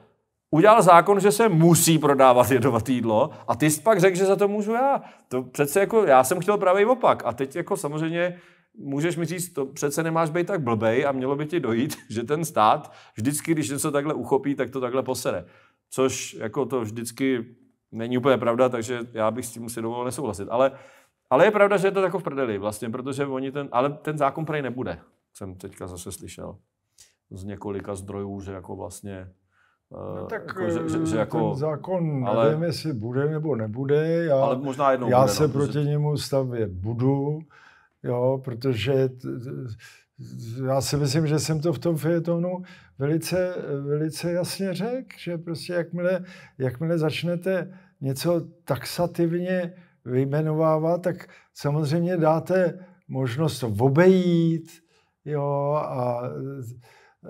udělal zákon, že se musí prodávat jedovaté jídlo a ty jsi pak řekl, že za to můžu já. To přece jako, já jsem chtěl právě opak a teď jako samozřejmě můžeš mi říct, to přece nemáš být tak blbej a mělo by ti dojít, <laughs> že ten stát vždycky, když něco takhle uchopí, tak to takhle posere. Což jako to vždycky není úplně pravda, takže já bych s tím si dovolil nesouhlasit. Ale, ale je pravda, že je to jako v prdeli vlastně, protože oni ten, ale ten zákon prej nebude, jsem teďka zase slyšel z několika zdrojů, že jako vlastně No eh, tak jako, eh, že, že, že jako, ten zákon, ale, nevím, jestli bude nebo nebude. Já, ale možná jednou Já bude, se no, proti protože... němu stavět budu, jo, protože t, já si myslím, že jsem to v tom fejetonu velice, velice jasně řekl, že prostě jakmile, jakmile začnete něco taxativně vyjmenovávat, tak samozřejmě dáte možnost obejít, jo, a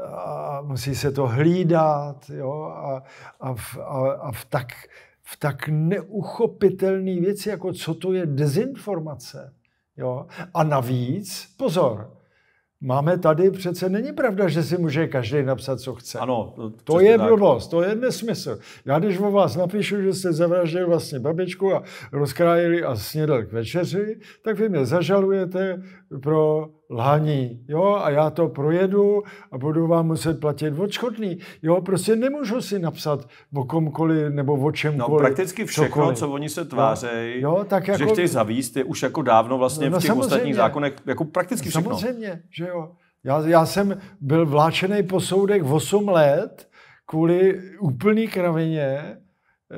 a musí se to hlídat jo, a, a, v, a, a v tak v tak neuchopitelné věci, jako co to je dezinformace. Jo? A navíc, pozor, máme tady přece, není pravda, že si může každý napsat, co chce. Ano, to, to je blbost, to je nesmysl. Já když o vás napíšu, že jste zavraždili vlastně babičku a rozkrájili a snědl k večeři, tak vy mě zažalujete, pro lhaní. Jo, a já to projedu a budu vám muset platit odškodný. Jo, prostě nemůžu si napsat o komkoliv nebo o no, čemkoliv. No prakticky všechno, cokoliv. co oni se no. tvářejí, jo, tak jako, že chtějí zavíst, je už jako dávno vlastně no, v no, těch ostatních zákonech, jako prakticky všechno. Samozřejmě, že jo. Já, já jsem byl vláčený po soudech 8 let kvůli úplný kravině Eh,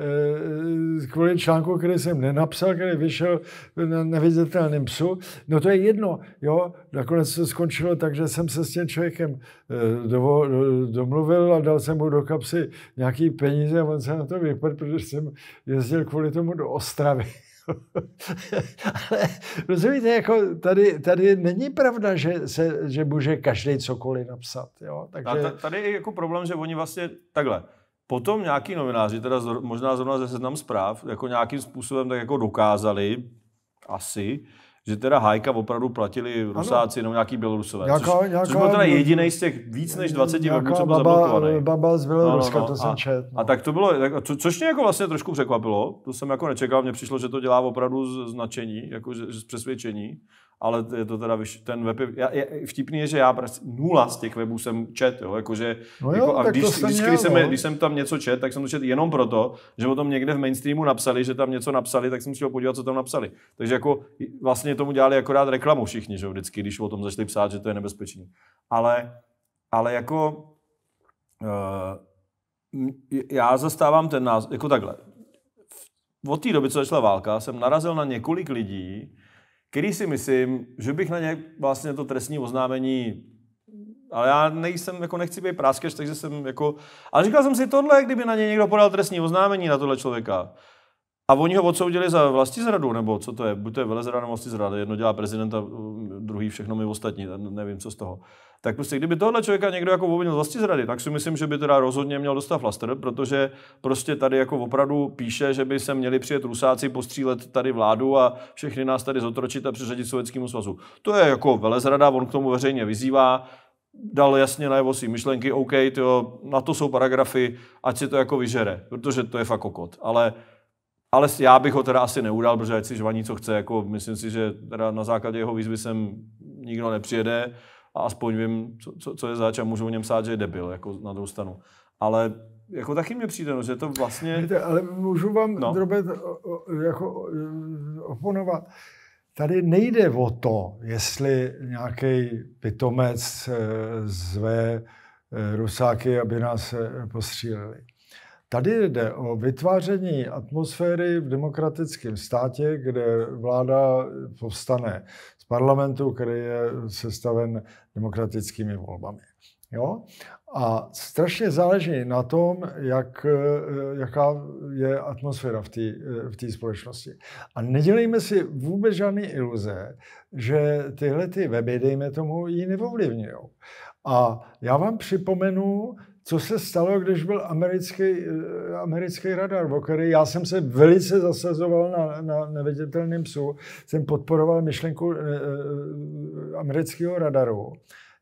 eh, kvůli článku, který jsem nenapsal, který vyšel na neviditelném psu. No to je jedno, jo. Nakonec to skončilo tak, že jsem se s tím člověkem eh, domluvil a dal jsem mu do kapsy nějaký peníze a on se na to vypadl, protože jsem jezdil kvůli tomu do Ostravy. <laughs> Ale rozumíte, jako tady, tady není pravda, že, se, že může každý cokoliv napsat. Jo? Takže... A tady je jako problém, že oni vlastně takhle Potom nějaký novináři, teda zr- možná zrovna ze seznam zpráv, jako nějakým způsobem tak jako dokázali, asi, že teda hajka opravdu platili Rusáci jenom nějaký Bělorusové. Nějaká, což, nějaká, což byl teda jediný z těch víc než 20 webů, co byl baba, zablokovaný. baba z Běloruska, no, no, no. to jsem čet. No. A tak to bylo, tak, co, což mě jako vlastně trošku překvapilo, to jsem jako nečekal, mně přišlo, že to dělá opravdu z, značení, jako z, z přesvědčení ale je to teda ten web je, je, vtipný je, že já prostě nula z těch webů jsem čet, jo, jakože, no jo, jako, a když, jsem když, měl, když, jsem, no. když jsem tam něco čet, tak jsem to čet jenom proto, že o tom někde v mainstreamu napsali, že tam něco napsali, tak jsem si podívat, co tam napsali. Takže jako vlastně tomu dělali akorát reklamu všichni, že vždycky, když o tom začali psát, že to je nebezpečné. Ale, ale jako uh, já zastávám ten názor, jako takhle. Od té doby, co začala válka, jsem narazil na několik lidí, který si myslím, že bych na ně vlastně to trestní oznámení ale já nejsem, jako nechci být práskač, takže jsem jako... Ale říkal jsem si tohle, kdyby na ně někdo podal trestní oznámení na tohle člověka, a oni ho odsoudili za vlastní zradu, nebo co to je? Buď to je velezrada nebo vlastní zrada. Jedno dělá prezident a druhý všechno my ostatní. Nevím, co z toho. Tak prostě, kdyby tohle člověka někdo jako obvinil z vlastní zrady, tak si myslím, že by teda rozhodně měl dostat flaster, protože prostě tady jako opravdu píše, že by se měli přijet rusáci, postřílet tady vládu a všechny nás tady zotročit a přiřadit Sovětskému svazu. To je jako velezrada, on k tomu veřejně vyzývá dal jasně najevo si myšlenky, OK, tyjo, na to jsou paragrafy, ať si to jako vyžere, protože to je fakt kokot. Ale ale já bych ho teda asi neudal, protože ať si žvaní, co chce. Jako, myslím si, že teda na základě jeho výzvy sem nikdo nepřijede a aspoň vím, co, co, co je zač a můžu o něm sát, že je debil, jako na druhou stranu. Ale jako taky mě přijde, no, že to vlastně... Víte, ale můžu vám, no. drobět jako oponovat. Tady nejde o to, jestli nějaký pitomec eh, zve eh, Rusáky, aby nás eh, postřílili. Tady jde o vytváření atmosféry v demokratickém státě, kde vláda povstane z parlamentu, který je sestaven demokratickými volbami. Jo? A strašně záleží na tom, jak, eh, jaká je atmosféra v té eh, v společnosti. A nedělejme si vůbec žádné iluze, že tyhle ty weby, dejme tomu, ji neovlivňují. A já vám připomenu, co se stalo, když byl americký, eh, americký radar, o který já jsem se velice zasazoval na, na neviditelném psu, jsem podporoval myšlenku eh, eh amerického radaru.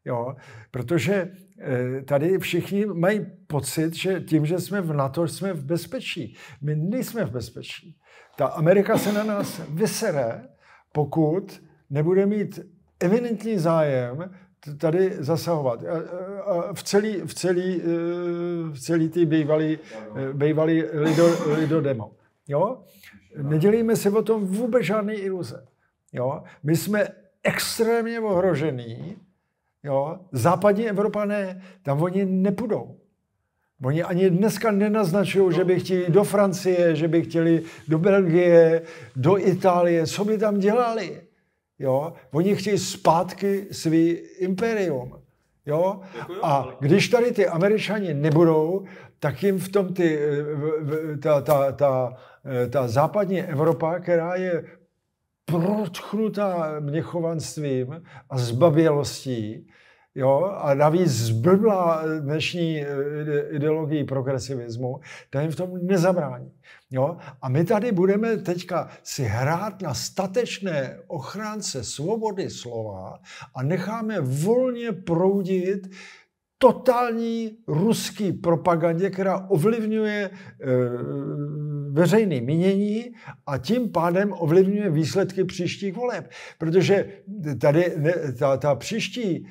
Jo, protože eh, tady všichni mají pocit, že tím, že jsme v NATO, jsme v bezpečí. My nejsme v bezpečí. Ta Amerika se na nás vysere, pokud nebude mít evidentní zájem tady zasahovat. V celý, v celý, e, v celý ty bývalý, e, bývalý lido, lidodemo. Jo? Nedělíme si o tom vůbec žádné iluze. Jo? My jsme extrémně ohrožený. Jo? Západní Evropané, tam oni nepůjdou. Oni ani dneska nenaznačují, že by chtěli do Francie, že by chtěli do Belgie, do Itálie. Co by tam dělali? Jo? Oni chtějí zpátky svý imperium. Jo? A když tady ty američani nebudou, tak jim v tom ty, eh, ta, ta, ta, eh, ta západní Evropa, která je protchnutá měchovanstvím a zbabělostí, Jo? A navíc zblblá dnešní eh, ideologii progresivismu, ta jim v tom nezabrání. Jo? A my tady budeme teďka si hrát na statečné ochránce svobody slova a necháme volně proudit totální ruský propagandě, která ovlivňuje e, veřejné mínění a tím pádem ovlivňuje výsledky příštích voleb. Protože tady ne, ta, ta příští e,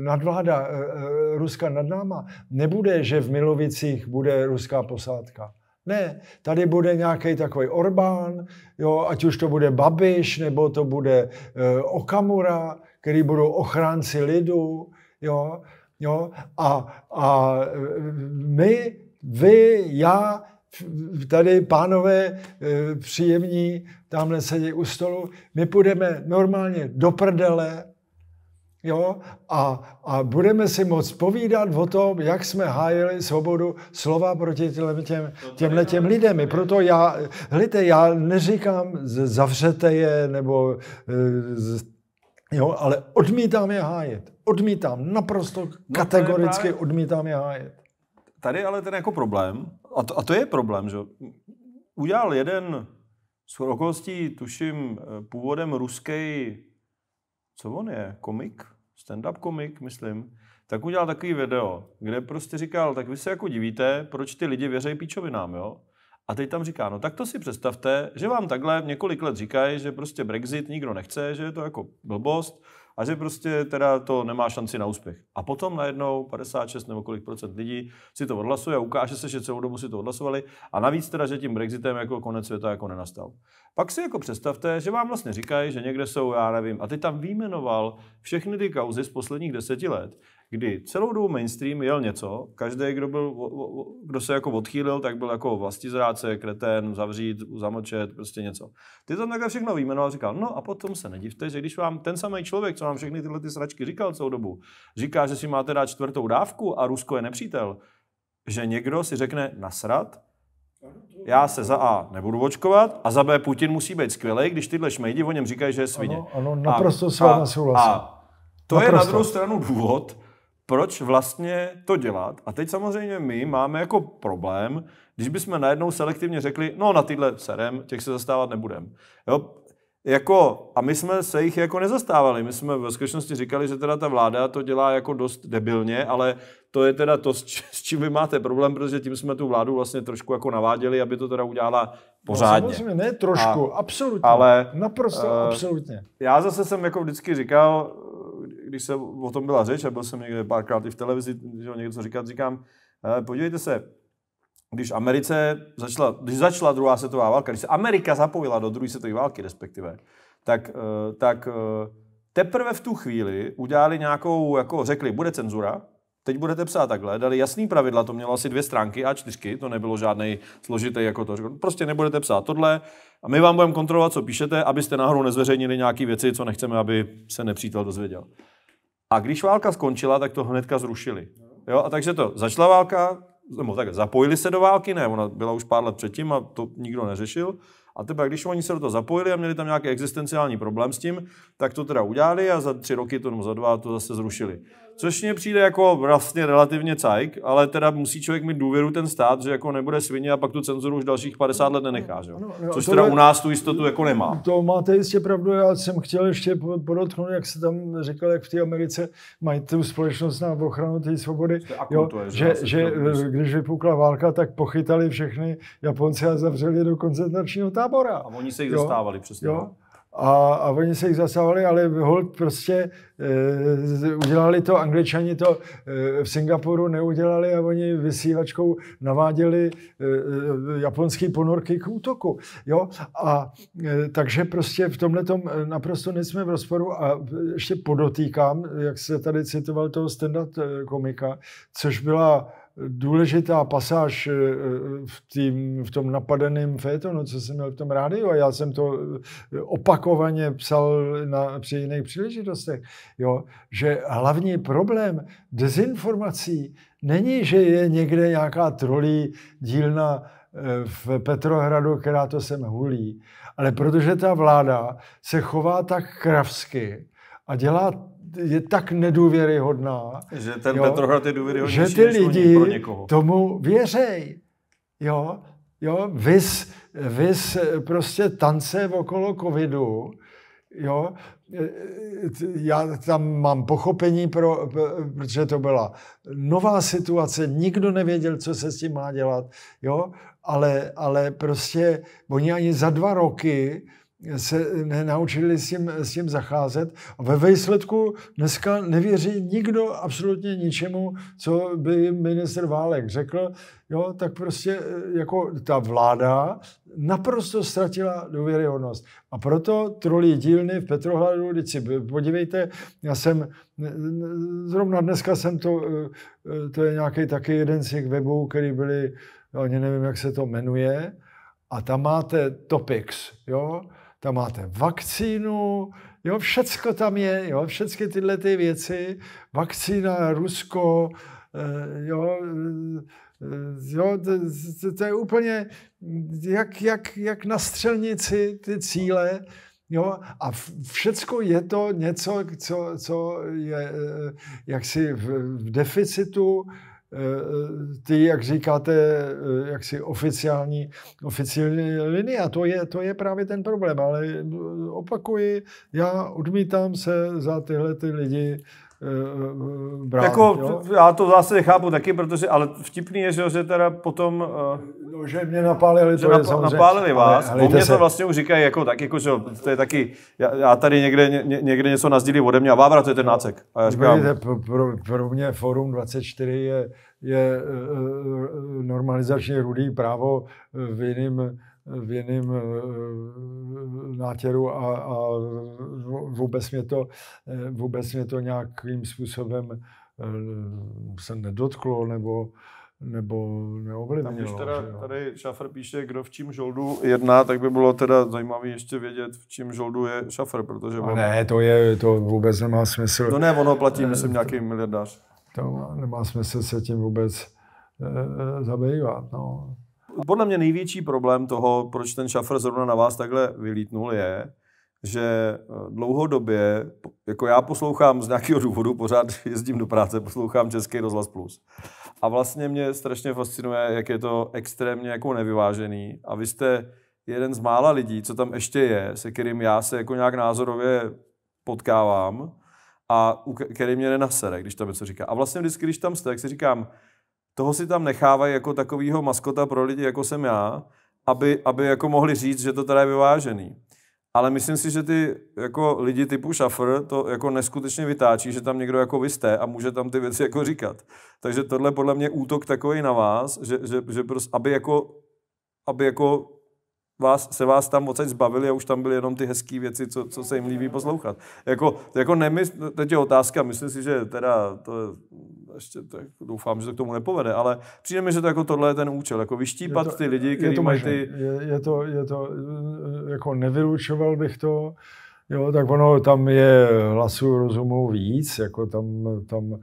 nadvláda e, eh, Ruska nad náma nebude, že v Milovicích bude ruská posádka. Ne, tady bude nějaký takový Orbán, jo, ať už to bude Babiš, nebo to bude e, Okamura, který budou ochránci lidu, jo, jo, a, a e, my, vy, já, tady pánové e, příjemní, tamhle sedí u stolu, my půjdeme normálně do prdele Jo? A, a budeme si moc povídat o tom, jak jsme hájili svobodu slova proti těm, těm, těmhle těm lidem. proto já, hlíte, já neříkám zavřete je, nebo eh, jo, ale odmítám je hájit. Odmítám, naprosto no, kategoricky odmítám je hájit. Tady ale ten jako problém, a to, a to je problém, že udělal jeden z okolností, tuším, eh, původem ruský co on je, komik? Stand-up komik, myslím. Tak udělal takový video, kde prostě říkal, tak vy se jako divíte, proč ty lidi věřejí píčovinám, jo? A teď tam říká, no tak to si představte, že vám takhle několik let říkají, že prostě Brexit nikdo nechce, že je to jako blbost, a že prostě teda to nemá šanci na úspěch. A potom najednou 56 nebo kolik procent lidí si to odhlasuje a ukáže se, že celou dobu si to odhlasovali a navíc teda, že tím Brexitem jako konec světa jako nenastal. Pak si jako představte, že vám vlastně říkají, že někde jsou, já nevím, a ty tam výjmenoval všechny ty kauzy z posledních deseti let, kdy celou dobu mainstream jel něco, každý, kdo, byl, kdo se jako odchýlil, tak byl jako vlastizráce, kretén, zavřít, zamlčet, prostě něco. Ty tam takhle všechno vyjmenoval, říkal, no a potom se nedivte, že když vám ten samý člověk, co vám všechny tyhle ty sračky říkal celou dobu, říká, že si máte dát čtvrtou dávku a Rusko je nepřítel, že někdo si řekne nasrat, já se za A nebudu očkovat a za B Putin musí být skvělý, když tyhle šmejdi o něm říkají, že je svině. Ano, ano naprosto a, s vámi souhlasím. A to naprosto. je na druhou stranu důvod, proč vlastně to dělat. A teď samozřejmě my máme jako problém, když bychom najednou selektivně řekli, no na tyhle serem, těch se zastávat nebudem. Jo? Jako, a my jsme se jich jako nezastávali. My jsme ve skutečnosti říkali, že teda ta vláda to dělá jako dost debilně, ale to je teda to, s, čím vy máte problém, protože tím jsme tu vládu vlastně trošku jako naváděli, aby to teda udělala no, pořádně. No, samozřejmě, ne trošku, a, absolutně. Ale, naprosto, uh, absolutně. Já zase jsem jako vždycky říkal, když se o tom byla řeč a byl jsem někde párkrát i v televizi, že někdo co říkat, říkám, eh, podívejte se, když Americe začala, když začala druhá světová válka, když se Amerika zapojila do druhé světové války respektive, tak, eh, tak eh, teprve v tu chvíli udělali nějakou, jako řekli, bude cenzura, teď budete psát takhle, dali jasný pravidla, to mělo asi dvě stránky a čtyřky, to nebylo žádný složitý jako to. Řekl, prostě nebudete psát tohle a my vám budeme kontrolovat, co píšete, abyste náhodou nezveřejnili nějaké věci, co nechceme, aby se nepřítel dozvěděl. A když válka skončila, tak to hnedka zrušili. Jo, a takže to začala válka, nebo tak, zapojili se do války, ne, ona byla už pár let předtím a to nikdo neřešil. A teprve, když oni se do toho zapojili a měli tam nějaký existenciální problém s tím, tak to teda udělali a za tři roky, to, nebo za dva, to zase zrušili. Což mně přijde jako vlastně relativně cajk, ale teda musí člověk mít důvěru ten stát, že jako nebude svině a pak tu cenzuru už dalších 50 let nenechá. Že? Což teda u nás tu jistotu jako nemá. To máte jistě pravdu, já jsem chtěl ještě podotknout, jak se tam řekl, jak v té Americe mají tu společnost na ochranu té svobody, jo, že, že když vypukla válka, tak pochytali všechny Japonce a zavřeli do koncentračního tábora. A oni se jich jo? zastávali, přesně. Jo? a, a oni se jich zasahovali, ale hold prostě e, udělali to, angličani to e, v Singapuru neudělali a oni vysílačkou naváděli e, japonský ponorky k útoku. Jo? A e, takže prostě v tomhle tom naprosto nejsme v rozporu a ještě podotýkám, jak se tady citoval toho stand komika, což byla důležitá pasáž eh, v, tým, v tom napadeném fétonu, co jsem měl v tom rádiu a já jsem to eh, opakovaně psal na, při jiných příležitostech, jo, že hlavní problém dezinformací není, že je někde nějaká trolí dílna eh, v Petrohradu, která to sem hulí, ale protože ta vláda se chová tak kravsky a dělá je tak nedůvěryhodná. Že ten jo, Petrohrad je důvěryhodný? Že ty lidi pro tomu věřej. Jo, jo, vys, vys eh, prostě tance okolo covidu, jo, eh, já tam mám pochopení, pro, protože to byla nová situace, nikdo nevěděl, co se s tím má dělat, jo, ale, ale prostě oni ani za dva roky se nenaučili s tím, s tím zacházet. A ve výsledku dneska nevěří nikdo absolutně ničemu, co by minister Válek řekl. Jo, tak prostě eh, jako ta vláda naprosto ztratila důvěryhodnost. A proto trolí dílny v Petrohradu, když si podívejte, já jsem, zrovna dneska jsem to, eh, eh, to je nějaký taky jeden z těch webů, který byly, ani nevím, jak se to jmenuje, a tam máte topics, jo, tam máte vakcínu, jo, všecko tam je, jo, všechny tyhle ty věci, vakcína, Rusko, eh, jo, eh, jo to, to, to je úplně jak, jak, jak na střelnici ty cíle, Jo, a všecko je to něco, co, co je eh, jaksi v, v deficitu Eh, eh, ty, jak říkáte, eh, jaksi oficiální, oficiální linie. To je, to je právě ten problém. Ale opakuji, já odmítám se za tyhle ty lidi uh, eh, eh, brát. Jako, já to zase chápu taky, protože, ale vtipný je, že, že teda potom... Uh, no, že mě napálili, že to je napálili samozřejmě. Napálili vás, ale, po mě se... to vlastně už říkají jako tak, jako, že to je taky, já, já tady někde, ně, někde něco nazdílí ode mě a Vávra, to je ten nácek. A já říkám, Víte, pro, pro, pro mě Forum 24 je, je normalizačně rudý právo v jiném v jiném eh, nátěru a, a vůbec, mě to, eh, vůbec mě to nějakým způsobem eh, se nedotklo, nebo nebo neovlivnilo. Tam, když teda že tady Šafr píše, kdo v čím žoldu jedná, tak by bylo teda zajímavé ještě vědět, v čím žoldu je Šafr, protože... Ne, to je, to vůbec nemá smysl. No ne, ono platí, ne, myslím, nějaký miliardář. To nemá smysl se tím vůbec e, zabývat, no. Podle mě největší problém toho, proč ten šafr zrovna na vás takhle vylítnul, je, že eh, dlouhodobě, jako já poslouchám z nějakého důvodu, pořád <laughs> jezdím do práce, poslouchám Český rozhlas plus. A vlastně mě strašně fascinuje, jak je to extrémně jako nevyvážený. A vy jste jeden z mála lidí, co tam ještě je, se kterým já se jako nějak názorově potkávám a který mě nenasere, když tam něco říká. A vlastně vždycky, když tam jste, tak si říkám, toho si tam nechávají jako takovýho maskota pro lidi, jako jsem já, aby, aby jako mohli říct, že to teda je vyvážený. Ale myslím si, že ty jako lidi typu šafr to jako neskutečně vytáčí, že tam někdo jako vy jste a může tam ty věci jako říkat. Takže tohle podle mě útok takový na vás, že, že, že prostě, aby jako, aby jako vás, se vás tam odsaď zbavili a už tam byly jenom ty hezké věci, co, co se jim líbí poslouchat. Jako, jako nemysl, teď je otázka, myslím si, že teda to je, ještě tak doufám, že to k tomu nepovede, ale přijde mi, že to jako tohle je ten účel, jako vyštípat to, ty lidi, kteří mají ty... Je, je, to, je to, jako nevylučoval bych to, jo, tak ono tam je hlasů rozumu víc, jako tam, tam,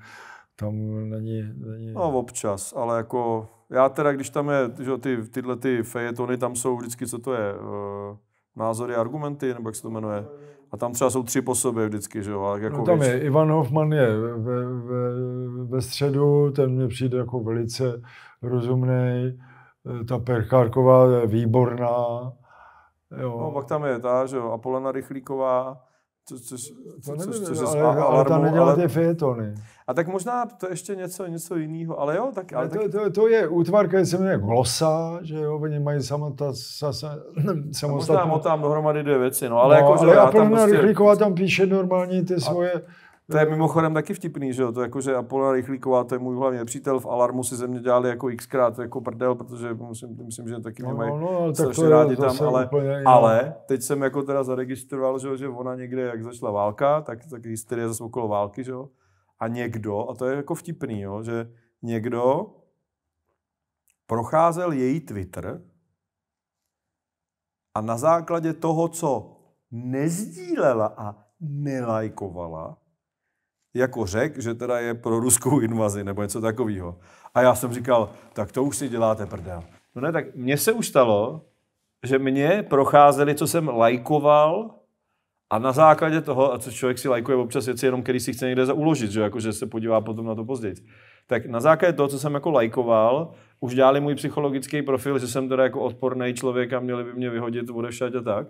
tam není, není... No občas, ale jako já teda, když tam je, že ty, tyhle ty fejetony, tam jsou vždycky, co to je, uh, názory, argumenty, nebo jak se to jmenuje. A tam třeba jsou tři po sobě vždycky, že jo? A jako no tam věc. je, Ivan Hoffman je ve, ve, ve středu, ten mě přijde jako velice rozumný. Eh, ta Perchárková je výborná. Jo. No, pak tam je ta, že jo, Apolena Rychlíková, to, což, to, nevím, což, což, což ale, ale tam neděláte ale... fejetony. A tak možná to ještě něco, něco jiného, ale jo, tak... Ale to, tak... To, to, je útvar, který se jmenuje glosa, že jo, oni mají samota, sa, sa, <clears throat> samostatnou... Možná motám dohromady dvě věci, no, ale no, jako, že ale já tam prostě... tam píše normální ty a... svoje... To je mimochodem taky vtipný, že jo? To jako, že Apolona Rychlíková, to je můj hlavně přítel, v Alarmu si ze mě dělali jako xkrát jako prdel, protože musím, myslím že taky mě no, mají no, no, no, strašně rádi tam, ale, úplně, ale teď jsem jako teda zaregistroval, že, jo, že ona někde, jak začala válka, tak, tak hysterie zase okolo války, že jo? A někdo, a to je jako vtipný, jo, že někdo procházel její Twitter a na základě toho, co nezdílela a nelajkovala, jako řek, že teda je pro ruskou invazi nebo něco takového. A já jsem říkal, tak to už si děláte prdel. No ne, tak mně se už stalo, že mě procházeli, co jsem lajkoval a na základě toho, a co člověk si lajkuje občas věci jenom, který si chce někde zauložit, že jakože se podívá potom na to později. Tak na základě toho, co jsem jako lajkoval, už dělali můj psychologický profil, že jsem teda jako odporný člověk a měli by mě vyhodit Bude všade a tak.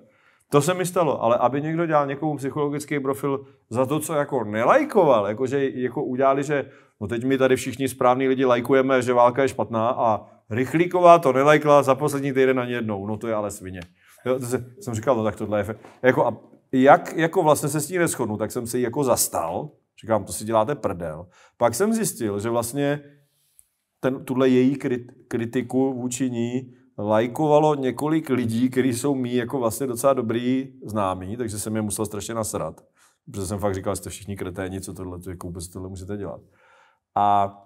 To se mi stalo, ale aby někdo dělal někomu psychologický profil za to, co jako nelajkoval, jakože jako udělali, že no teď my tady všichni správní lidi lajkujeme, že válka je špatná a Rychlíková to nelajkla za poslední týden ani jednou, no to je ale svině. Jo, to se, jsem říkal, no tak tohle je jako, a jak jako vlastně se s ní neschodnu, tak jsem se jako zastal, říkám, to si děláte prdel. Pak jsem zjistil, že vlastně ten, tuhle její kritiku vůči ní lajkovalo několik lidí, kteří jsou mý jako vlastně docela dobrý známí, takže jsem je musel strašně nasrat. Protože jsem fakt říkal, že jste všichni kreténi, co tohle, to, jako vůbec tohle můžete dělat. A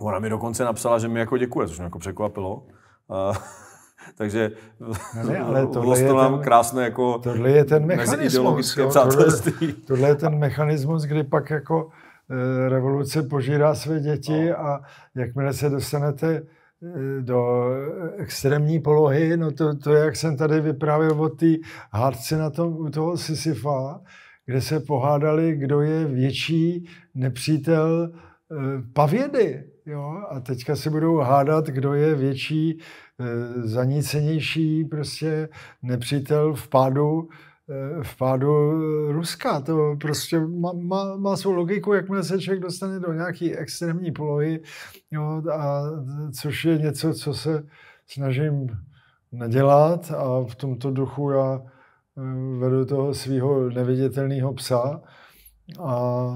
ona mi dokonce napsala, že mi jako děkuje, což mě jako překvapilo. <laughs> takže ne, ale <laughs> tohle je nám vlastně ten, krásné jako tohle je ten mechanismus, jo, tohle, <laughs> tohle je ten mechanismus, kdy pak jako eh, revoluce požírá své děti no. a jakmile se dostanete do extrémní polohy, no to, to jak jsem tady vyprávěl o té hádce na tom, u toho Sisyfa, kde se pohádali, kdo je větší nepřítel eh, pavědy. Jo? A teďka se budou hádat, kdo je větší, eh, zanícenější prostě nepřítel v pádu Eh, vpádu eh, Ruska. To prostě má, má, má svou logiku, jakmile se člověk dostane do nějaké extrémní polohy, jo, a, což je něco, co se snažím nedělat a v tomto duchu já eh, vedu toho svého neviditelného psa a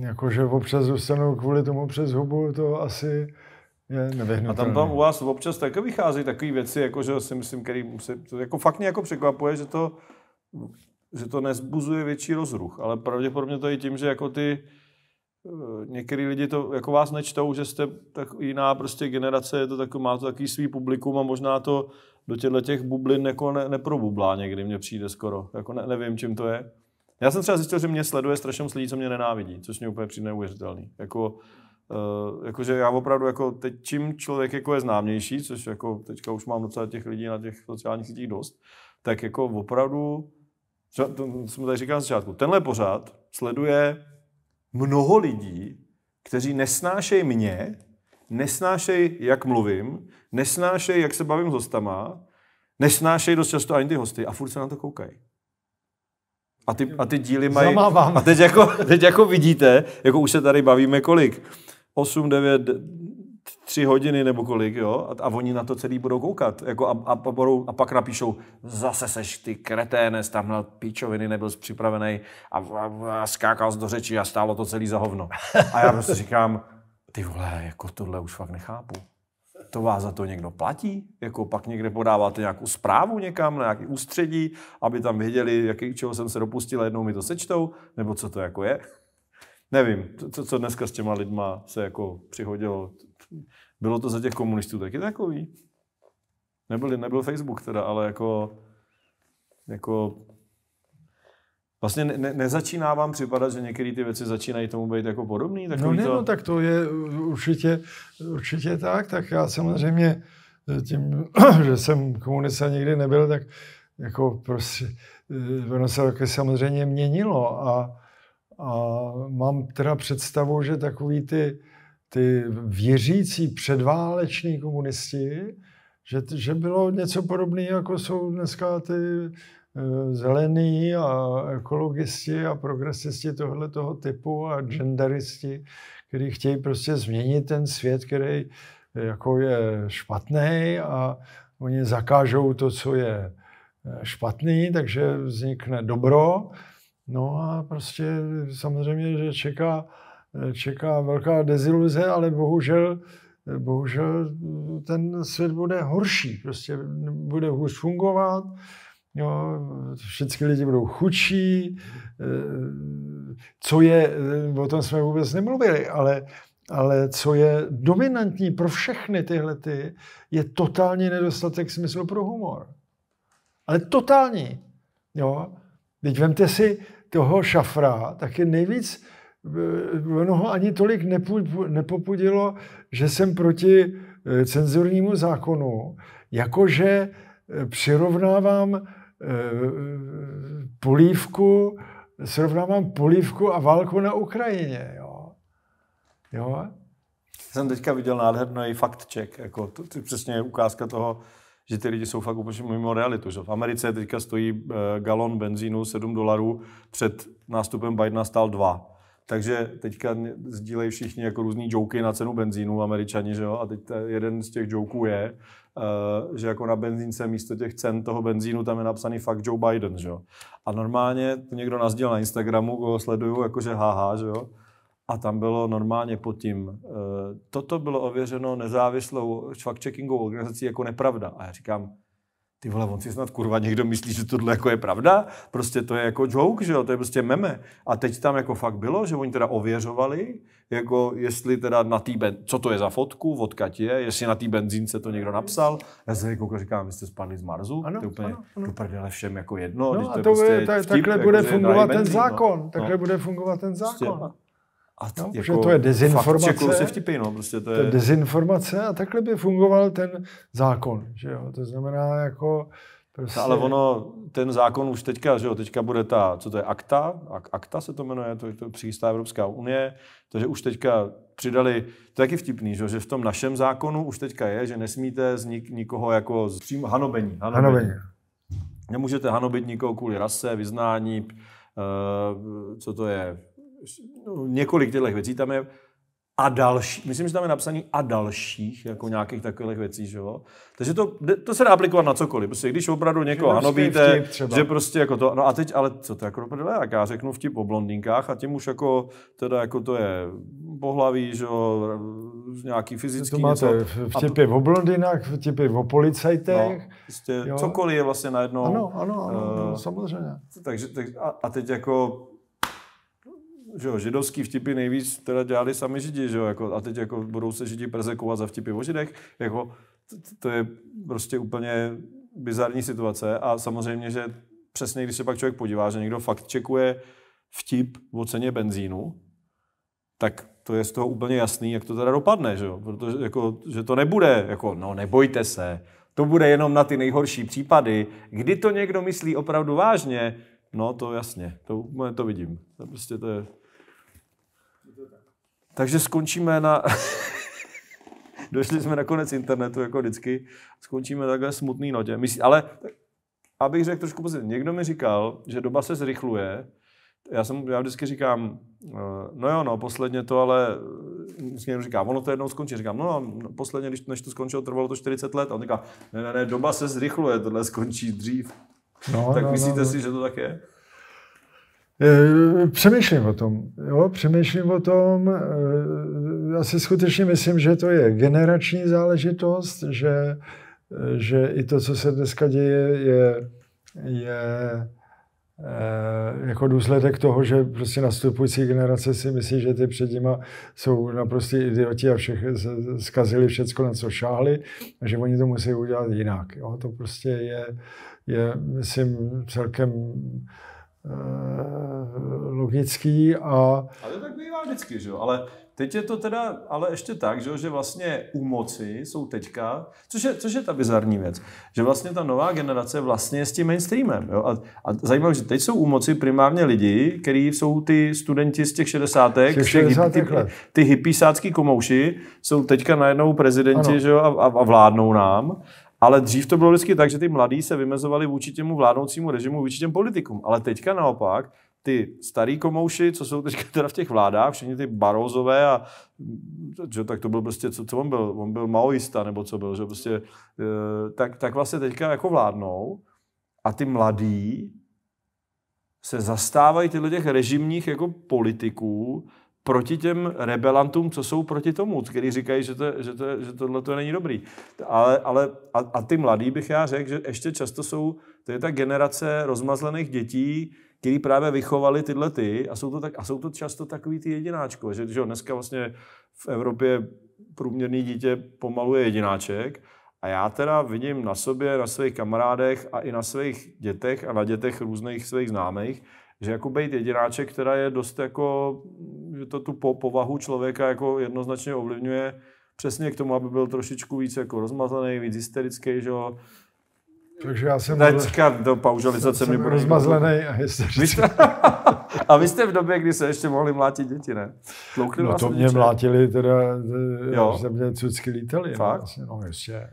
jakože občas dostanu kvůli tomu přes hubu, to asi je nevyhnutelné. A tam, tam u vás občas taky vychází takové věci, jako že si myslím, který se, to jako fakt mě jako překvapuje, že to že to nezbuzuje větší rozruch, ale pravděpodobně to je tím, že jako ty eh, některý lidi to jako vás nečtou, že jste tak jiná prostě generace, je to tak, má to takový svý publikum a možná to do těchto těch bublin jako ne, neprobublá někdy, mně přijde skoro. Jako ne, nevím, čím to je. Já jsem třeba zjistil, že mě sleduje strašně moc lidí, co mě nenávidí, což mě úplně přijde neuvěřitelný. Jako, Uh, jakože já opravdu, jako teď, čím člověk jako je známější, což jako teďka už mám docela těch lidí na těch sociálních sítích dost, tak jako opravdu to jsem tady říkal na začátku, tenhle pořád sleduje mnoho lidí, kteří nesnášejí mě, nesnášejí, jak mluvím, nesnášejí, jak se bavím s hostama, nesnášejí dost často ani ty hosty a furt se na to koukají. A ty, a ty díly mají... Zamávám. A teď jako, teď jako vidíte, jako už se tady bavíme kolik? 8, 9, tři hodiny nebo kolik, jo, a, a oni na to celý budou koukat, jako a, a, a, budou, a pak napíšou, zase seš ty kreténe, tamhle píčoviny nebyl připravený a, a, a skákal z do řeči a stálo to celý za hovno. A já prostě říkám, ty vole, jako tohle už fakt nechápu. To vás za to někdo platí? Jako pak někde podáváte nějakou zprávu někam, na nějaký ústředí, aby tam věděli, jaký, čeho jsem se dopustil a jednou mi to sečtou? Nebo co to jako je? Nevím, co, co dneska s těma lidma se jako přihodilo, bylo to za těch komunistů taky takový? Nebyl, nebyl Facebook teda, ale jako, jako Vlastně ne, nezačíná vám připadat, že některé ty věci začínají tomu být jako podobný? No ne, to... no tak to je určitě, určitě tak. Tak já samozřejmě tím, <clears throat> že jsem komunista nikdy nebyl, tak jako prostě eh, ono se taky samozřejmě měnilo a, a mám teda představu, že takový ty ty věřící předváleční komunisti, že, že bylo něco podobného, jako jsou dneska ty eh, zelení a ekologisti a progresisti tohle toho typu a genderisti, kteří chtějí prostě změnit ten svět, který eh, jako je špatný a oni zakážou to, co je eh, špatný, takže vznikne dobro. No a prostě samozřejmě, že čeká čeká velká deziluze, ale bohužel, bohužel ten svět bude horší, prostě bude hůř fungovat, jo, všichni lidi budou chudší, co je, o tom jsme vůbec nemluvili, ale ale co je dominantní pro všechny tyhle, ty, je totální nedostatek smyslu pro humor. Ale totální. Jo? Teď vemte si toho šafra, tak je nejvíc Eh, ono ho ani tolik nepopudilo, že jsem proti eh, cenzurnímu zákonu, jakože eh, přirovnávám polívku, srovnávám polívku a válku na Ukrajině. Jo. Jo? Jsem teďka viděl nádherný fakt check, jako to, to je přesně ukázka toho, že ty lidi jsou fakt úplně mimo realitu. Že? V Americe teďka stojí galon benzínu 7 dolarů, před nástupem Bidena stál 2 takže teďka sdílejí všichni jako různý joky na cenu benzínu, američani, že jo? A teď jeden z těch joků je, Uh, že jako na benzínce místo těch cen toho benzínu tam je napsaný fakt Joe Biden, že jo. A normálně to někdo nazdíl na Instagramu, koho sleduju, jakože haha, že jo. A tam bylo normálně pod tím, uh, toto bylo ověřeno nezávislou fact-checkingovou organizací jako nepravda. A já říkám, ty vole, on si snad kurva někdo myslí, že tohle jako je pravda? Prostě to je jako joke, že jo, to je prostě meme. A teď tam jako fakt bylo, že oni teda ověřovali, jako jestli teda na tý ben... co to je za fotku, odkaď je, jestli na té benzínce to někdo napsal. Já se jako říkám, vy jste spadli z Marzu, ano, to je úplně ano, ano. do všem jako jedno. No, a to, to je, prostě tak, vtip, takhle jako, bude fungovat ten no. zákon, no. takhle bude fungovat ten prostě zákon. Prostě, a no, t- no, jako to je dezinformace. Fakt, jako se vtipy, no, prostě to, je... to je dezinformace a takhle by fungoval ten zákon. Že jo? To znamená jako... Prostě... Ale ono, ten zákon už teďka, že jo, teďka bude ta, co to je, akta, akta se to jmenuje, to, je to přijistá Evropská unie, takže už teďka přidali, to je taky vtipný, že, že v tom našem zákonu už teďka je, že nesmíte z nik, nikoho jako z, přím- hanobení, hanobení. hanobení. Nemůžete hanobit nikoho kvůli rase, vyznání, uh, co to je, no, několik těchto věcí tam je a další, myslím, že tam je napsaný a dalších, jako nějakých takových věcí, že jo. Takže to, to se dá aplikovat na cokoliv. Prostě když opravdu někoho hanobíte, že prostě jako to, no a teď, ale co to jako prdele, jak já řeknu vtip o blondinkách a tím už jako, teda jako to je pohlaví, že jo, nějaký fyzický to něco. Vtipy o blondinách, vtipy o policajtech. No, prostě jo. cokoliv je vlastně najednou. Ano, ano, ano, uh, no, samozřejmě. Takže, tak, a, a teď jako že jo, židovský vtipy nejvíc teda dělali sami židi, že jo, jako, a teď jako budou se židi prezekovat za vtipy o židech, jako, to, to je prostě úplně bizarní situace a samozřejmě, že přesně, když se pak člověk podívá, že někdo fakt čekuje vtip o ceně benzínu, tak to je z toho úplně jasný, jak to teda dopadne, že jo? Protože jako, že to nebude, jako, no nebojte se, to bude jenom na ty nejhorší případy. Kdy to někdo myslí opravdu vážně, no to jasně, to, to vidím. To prostě to je... Takže skončíme na... <laughs> Došli jsme na konec internetu, jako vždycky. Skončíme takhle smutný notě. Myslí, ale abych řekl trošku pozitivně. Někdo mi říkal, že doba se zrychluje. Já, jsem, já vždycky říkám, eh, no jo, no, posledně to, ale někdo říká, ono to jednou skončí. Říkám, no, no posledně, když, než to skončilo, trvalo to 40 let. A on říká, ne, ne, ne, doba se zrychluje, tohle skončí dřív. No, tak no, no myslíte no, no. že to tak je? Eh, přemýšlím o tom. Jo? Přemýšlím o tom. Eh, já si skutečně myslím, že to je generační záležitost, že, eh, že i to, co se dneska děje, je, je jako důsledek toho, že prostě nastupující generace si myslí, že ty před nimi jsou naprostý idioti a všech zkazili všecko, na co šáhli a že oni to musí udělat jinak. Jo? To prostě je, je myslím, celkem Eh, logický a... Ale tak bývá vždycky, že jo? Ale teď je to teda, ale ještě tak, že, jo? že vlastně u moci jsou teďka, což je, což je ta bizarní věc, že vlastně ta nová generace vlastně je s tím mainstreamem. Jo? A, a zajímavé, že teď jsou u moci primárně lidi, kteří jsou ty studenti z těch šedesátek, těch 60 ty, ty, ty hippiesácký komouši, jsou teďka najednou prezidenti ano. že jo? A, a, a vládnou nám. Ale dřív to bylo vždycky tak, že ty mladí se vymezovali vůči těmu vládnoucímu režimu, vůči těm politikům. Ale teďka naopak, ty starý komouši, co jsou teďka teda v těch vládách, všichni ty barozové a že, tak to byl prostě, co, co on byl, on byl maoista nebo co byl, že prostě, eh, tak, tak vlastně teďka jako vládnou a ty mladí se zastávají těchto těch režimních jako politiků, proti těm rebelantům, co jsou proti tomu, kteří říkají, že, to, že, to, že tohle to není dobrý. Ale, ale a, a ty mladí bych já řekl, že ještě často jsou, to je ta generace rozmazlených dětí, který právě vychovali tyhle ty a jsou to, tak, a jsou to často takový ty jedináčko, že, že dneska vlastně v Evropě průměrný dítě pomaluje jedináček a já teda vidím na sobě, na svých kamarádech a i na svých dětech a na dětech různých svých známých, že jako být jedináček, která je dost jako, že to tu po, povahu člověka jako jednoznačně ovlivňuje přesně k tomu, aby byl trošičku víc jako rozmazaný, víc hysterický, že jo. Takže já jsem... Teďka do paužalizace mi bude... rozmazlený a hysterický. <laughs> a vy jste v době, kdy se ještě mohli mlátit děti, ne? Tloukli no to mě mlátili teda, jo. že mě cucky lítali. No, Fakt? No, vlastně, no ještě.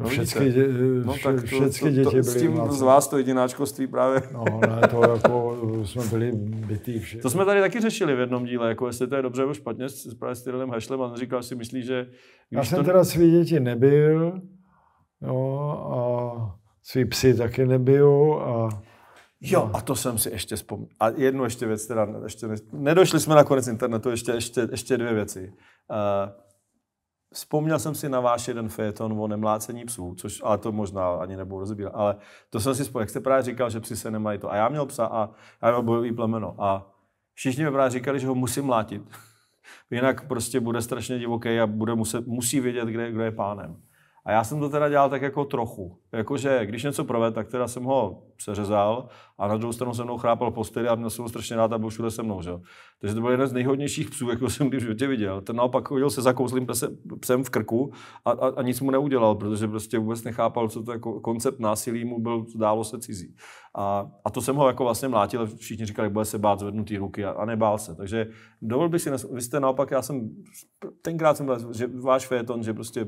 To no všechny, Dě, no, vše, tak to, děti to, to, byly. S tím vlastně. z vás to jedináčkoství právě. No ne, to jako eh, jsme byli bytý všichni. To jsme tady taky řešili v jednom díle, jako jestli to je dobře nebo špatně s, právě s Tyrelem Hašlem. a on říkal si, myslí, že... Já jsem to... teda svý děti nebyl, no a svý psi taky nebyl a... Jo, no. a to jsem si ještě vzpomněl. A jednu ještě věc, teda ještě ne... nedošli jsme na konec internetu, ještě, ještě, ještě dvě věci. Uh, Vzpomněl jsem si na váš jeden fejeton o nemlácení psů, což, ale to možná ani nebudu rozbírat, ale to jsem si spojil, jak jste právě říkal, že psi se nemají to. A já měl psa a já měl bojový plemeno a všichni mi právě říkali, že ho musím mlátit. <laughs> Jinak prostě bude strašně divoký a bude muset, musí vědět, kde, kdo je pánem. A já jsem to teda dělal tak jako trochu. Jakože když něco proved, tak teda jsem ho přeřezal a na druhou stranu se mnou chrápal postel a měl jsem ho strašně rád a byl všude se mnou. Že? Takže to byl jeden z nejhodnějších psů, jako jsem když v životě viděl. Ten naopak chodil se zakouzlým psem, psem v krku a, a, a, nic mu neudělal, protože prostě vůbec nechápal, co to jako koncept násilí mu byl, zdálo se cizí. A, a to jsem ho jako vlastně mlátil, všichni říkali, bude se bát zvednutý ruky a, a nebál se. Takže dovol bych si, vy jste naopak, já jsem, tenkrát jsem byl, že váš fejeton, že prostě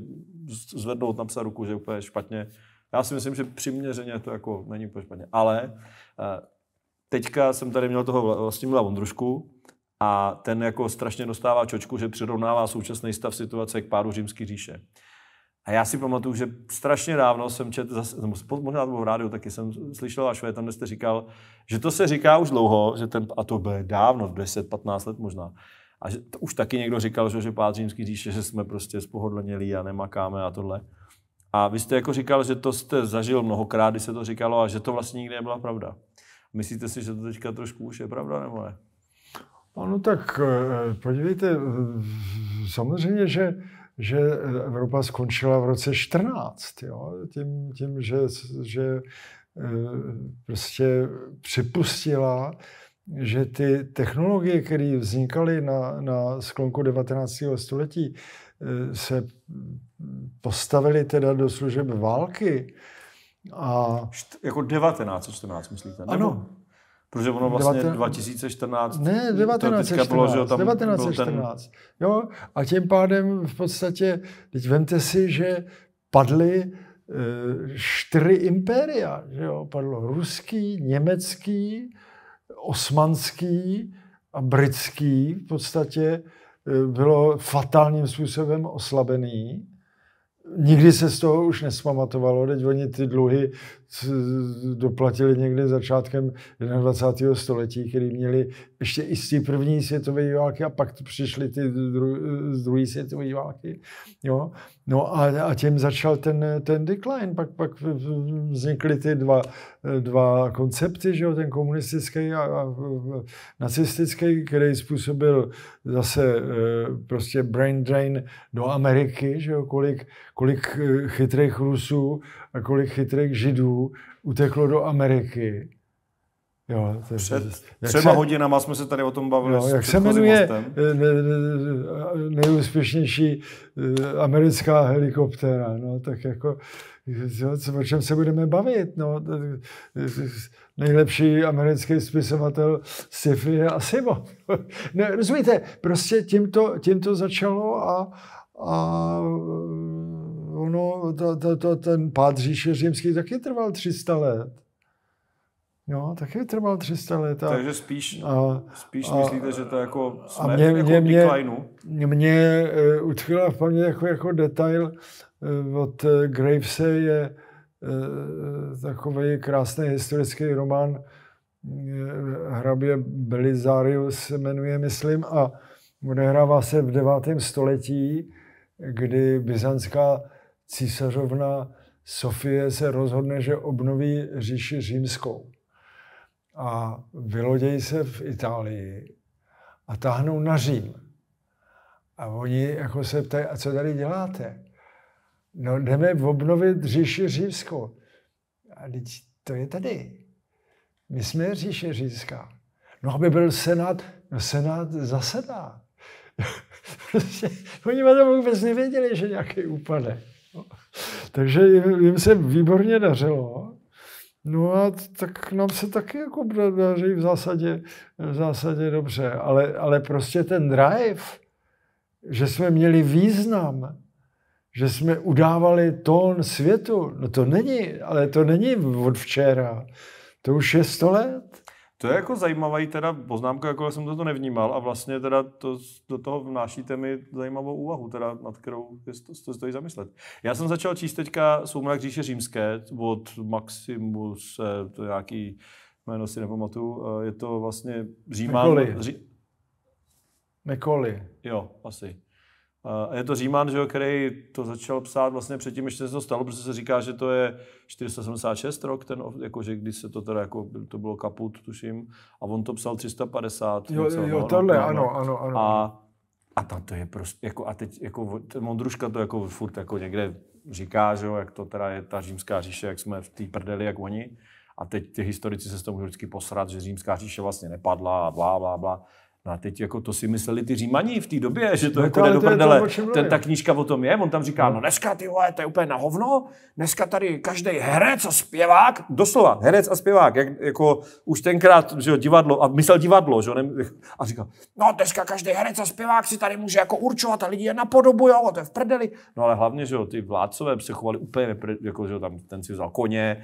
zvednout, napsat ruku, že je úplně špatně. Já si myslím, že přiměřeně to jako není úplně špatně. Ale eh, teďka jsem tady měl toho Vlastimila Vondrušku a ten jako strašně dostává čočku, že přirovnává současný stav situace k pádu římský říše. A já si pamatuju, že strašně dávno jsem čet, zase, možná to bylo v rádiu, taky jsem slyšel až tam, kde jste říkal, že to se říká už dlouho, že ten, a to bylo dávno, 10-15 let možná, a že, to už taky někdo říkal, že, že pát římský říše, že jsme prostě spohodlnělí a nemakáme a tohle. A vy jste jako říkal, že to jste zažil mnohokrát, když se to říkalo a že to vlastně nikdy nebyla pravda. Myslíte si, že to teďka trošku už je pravda nebo ne? No tak eh, podívejte, eh, samozřejmě, že že Evropa skončila v roce 14, jo? Tím, tím, že, že eh, prostě připustila že ty technologie, které vznikaly na, na sklonku 19. století, eh, se postavily teda do služeb války. A... Jako 1914 myslíte? Nebo? Ano. Protože ono vlastně 19... 2014... Ne, 1914. Bylo, že tam 1914. Ten... Jo, a tím pádem v podstatě, teď vemte si, že padly eh, čtyři impéria. Že jo? Padlo ruský, německý, osmanský a britský v podstatě eh, bylo fatálním způsobem oslabený. Nikdy se z toho už nespamatovalo, teď oni ty dluhy doplatili někde začátkem 21. století, který měli ještě i z té první světové války a pak přišly ty dru, z druhé světové války. Jo? No a, a tím začal ten, ten decline. Pak, pak vznikly ty dva, dva koncepty, že jo? ten komunistický a, a nacistický, který způsobil zase e, prostě brain drain do Ameriky, že jo? Kolik, kolik e, chytrých Rusů a kolik chytrých židů uteklo do Ameriky. Jo, to, Před jak třema se, hodinama jsme se tady o tom bavili. Jo, jak se jmenuje eh, nejúspěšnější eh, americká helikoptéra? No, tak jako, jo, o čem se budeme bavit? No, eh, nejlepší americký spisovatel sci-fi je Asimov. <laughs> ne, rozumíte, prostě tím to, tím to začalo a, a ono, to, to, to, ten pád říše římský taky trval 300 let. Jo, taky trval 300 let. A, Takže spíš, a, spíš a, myslíte, že to jako jsme a mě, jako mě, mě, mě uh, utkvěla v paměti jako, jako detail uh, od uh, Gravese je uh, takový krásný historický román uh, hrabě Belizarius se jmenuje, myslím, a odehrává se v 9. století, kdy byzantská císařovna Sofie se rozhodne, že obnoví říši římskou. A vylodějí se v Itálii a táhnou na Řím. A oni jako se ptají, a co tady děláte? No jdeme obnovit říši římskou. A teď to je tady. My jsme říše římská. No aby byl senát, no senát zasedá. <laughs> Prostě oni vám to vůbec nevěděli, že nějaký úpadek. Takže jim, jim se výborně dařilo. No a tak nám se taky jako daří v zásadě, v zásadě dobře, ale, ale prostě ten drive, že jsme měli význam, že jsme udávali tón světu, no to není, ale to není od včera, to už je sto let. To je jako zajímavý teda poznámka, jako jsem to nevnímal a vlastně teda to, do toho vnášíte mi zajímavou úvahu, teda nad kterou to, to stojí zamyslet. Já jsem začal číst teďka Soumrak říše římské od Maximus, eh, to nějaký jméno si nepamatuju, eh, je to vlastně Říman. Ří... Mekoli. Jo, asi. A je to Říman, že jo, který to začal psát vlastně předtím, než se to stalo, protože se říká, že to je 476 rok, ten, jako, že když se to teda, jako, to bylo kaput, tuším, a on to psal 350. Jo, něco, jo, no, tohle, no, no. ano, ano, ano. A, a tam to je prostě, jako, a teď, jako, ten Mondruška to jako furt jako někde říká, že jo, jak to teda je ta římská říše, jak jsme v té prdeli, jak oni. A teď ty historici se s tomu vždycky posrat, že římská říše vlastně nepadla a blá, blá, blá. No a teď jako to si mysleli ty římaní v té době, že to no, jako do prdele. To, Ten, ta knížka o tom je, on tam říká, no, no dneska ty vole, to je úplně na hovno, dneska tady každý herec a zpěvák, doslova, herec a zpěvák, jak, jako už tenkrát, že jo, divadlo, a myslel divadlo, že jo, a říkal, no dneska každý herec a zpěvák si tady může jako určovat a lidi je napodobují, to je v prdeli. No ale hlavně, že jo, ty vládcové se chovali úplně, jako, že jo, tam ten si vzal koně,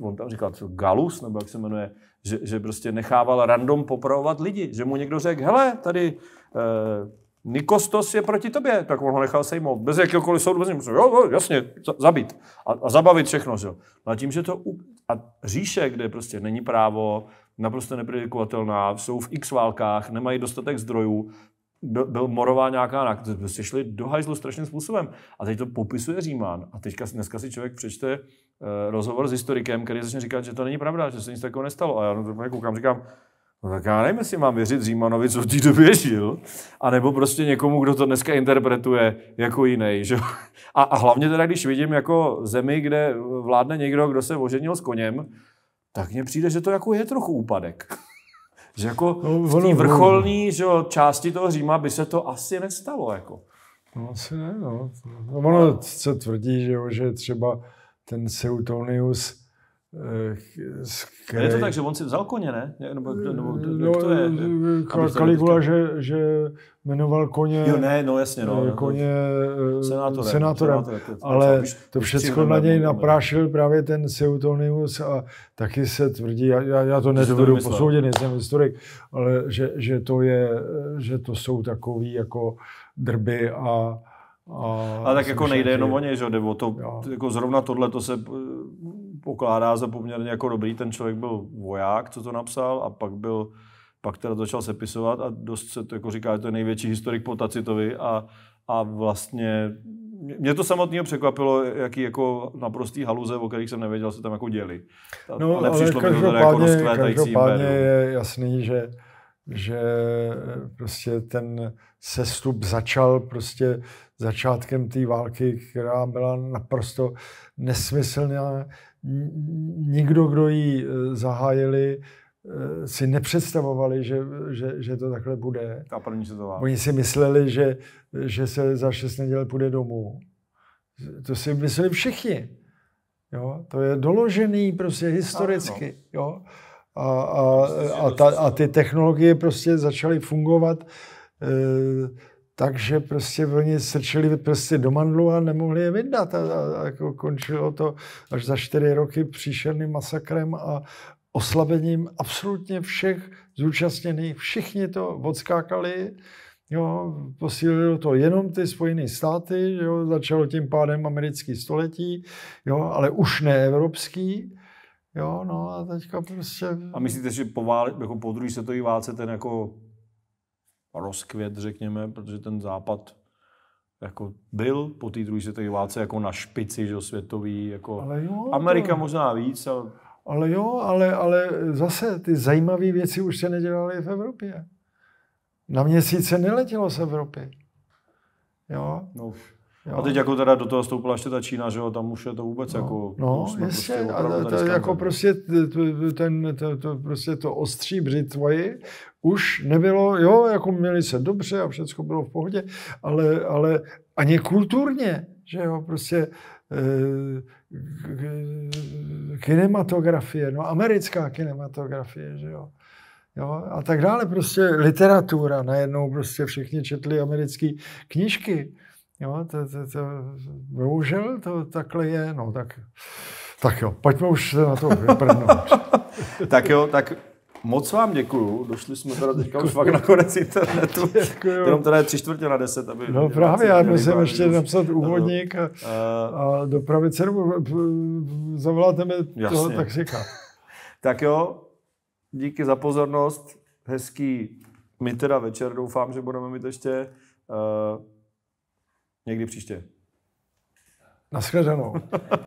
on tam říkal, co Galus, nebo jak se jmenuje, že, že prostě nechával random popravovat lidi, že mu někdo řekl, hele, tady eh, Nikostos je proti tobě, tak on ho nechal sejmout. Bez jakéhokoliv soudu, bez něj, jo, jo, jasně, zabít a, a zabavit všechno. Že? No a tím, že to u... a říše, kde prostě není právo, naprosto nepredikovatelná, jsou v x válkách, nemají dostatek zdrojů, byl morová nějaká nakryt, prostě šli do hajzlu strašným způsobem. A teď to popisuje Říman. A teďka dneska si člověk přečte Eh, rozhovor s historikem, který začne říkat, že to není pravda, že se nic takového nestalo. A já na to koukám, říkám, No tak já nevím, jestli mám věřit Římanovi, co v té době žil, anebo prostě někomu, kdo to dneska interpretuje jako jiný. Že? A, a hlavně teda, když vidím jako zemi, kde vládne někdo, kdo se oženil s koněm, tak mně přijde, že to jako je trochu úpadek. <laughs> že jako no, v té vrcholní že, části toho Říma by se to asi nestalo. Jako. No asi ne, no. no ono se tvrdí, že, jo, že třeba ten Seutonius který... Eh, je to tak, že on si vzal koně, ne? Nebo, nebo, no, jak to je? Eh, Kaligula, že, že jmenoval koně... Jo, ne, no jasně, no. Eh, no koně senátorem. senátorem, senátorem ale to všechno na něj naprášil právě ten Seutonius a taky se tvrdí, já, já to nedovedu posoudit, nejsem historik, ale že, že, to je, že to jsou takový jako drby a a tak jako nejde jenom o něj, že jde o to, jako zrovna tohle to se eh, pokládá za poměrně jako dobrý. Ten člověk byl voják, co to napsal, a pak byl pak teda začal sepisovat a dost se to jako říká, že to je největší historik po Tacitovi a, a vlastně mě to samotného překvapilo, jaký jako naprostý haluze, o kterých jsem nevěděl, se tam jako děli. no, ale přišlo mi to jako rozkvétající je jasný, že že prostě ten sestup začal prostě začátkem té války, která byla naprosto nesmyslná. Nikdo, kdo ji e, zahájili, e, si nepředstavovali, že, že, že to takhle bude. Ta první světová. Oni si mysleli, že, že se za šest neděl půjde domů. To si mysleli všichni. Jo? To je doložený prostě historicky. Ano. Jo? A, a, a, ta, a ty technologie prostě začaly fungovat. E, takže prostě oni srčili prostě do mandlu a nemohli je vydat. A, a, a jako končilo to až za čtyři roky příšerným masakrem a oslabením absolutně všech zúčastněných. Všichni to odskákali. Jo, posílilo to jenom ty Spojené státy, jo, začalo tím pádem americký století, jo, ale už ne evropský. Jo, no a teďka prostě... A myslíte, že po, vál, jako po druhé světové válce ten jako rozkvět, řekněme, protože ten západ jako byl po té druhé světové válce jako na špici, že světový, jako ale jo, Amerika to... možná víc, ale... Ale jo, ale, ale zase ty zajímavé věci už se nedělaly v Evropě. Na měsíce neletělo z Evropy. Jo? No, Jo. A teď jako teda do toho stoupila ještě ta Čína, že jo, tam už je to vůbec no, jako... No, jasně, prostě a to, jako prostě, ten, to, to, prostě to ostří břitvoji už nebylo, jo, jako měli se dobře a všechno bylo v pohodě, ale, ale ani kulturně, že jo, prostě eh, kinematografie, no americká kinematografie, že jo. Jo, a tak dále, prostě literatura, najednou prostě všichni četli americké knížky, Jo, to, to, to, bohužel to takhle je, no tak, tak jo, pojďme už na to vyprdnout. <laughs> tak jo, tak moc vám děkuju. Došli jsme teda teďka už fakt na konec internetu. <laughs> Děkuju. Jenom teda je tři čtvrtě na deset. Aby no právě, já musím ještě napsat úvodník a, eh, a dopravit se nebo zavoláte mi toho taxika. <laughs> tak jo, díky za pozornost. Hezký my teda večer doufám, že budeme mít ještě uh, Někdy příště. Naschledanou. <laughs>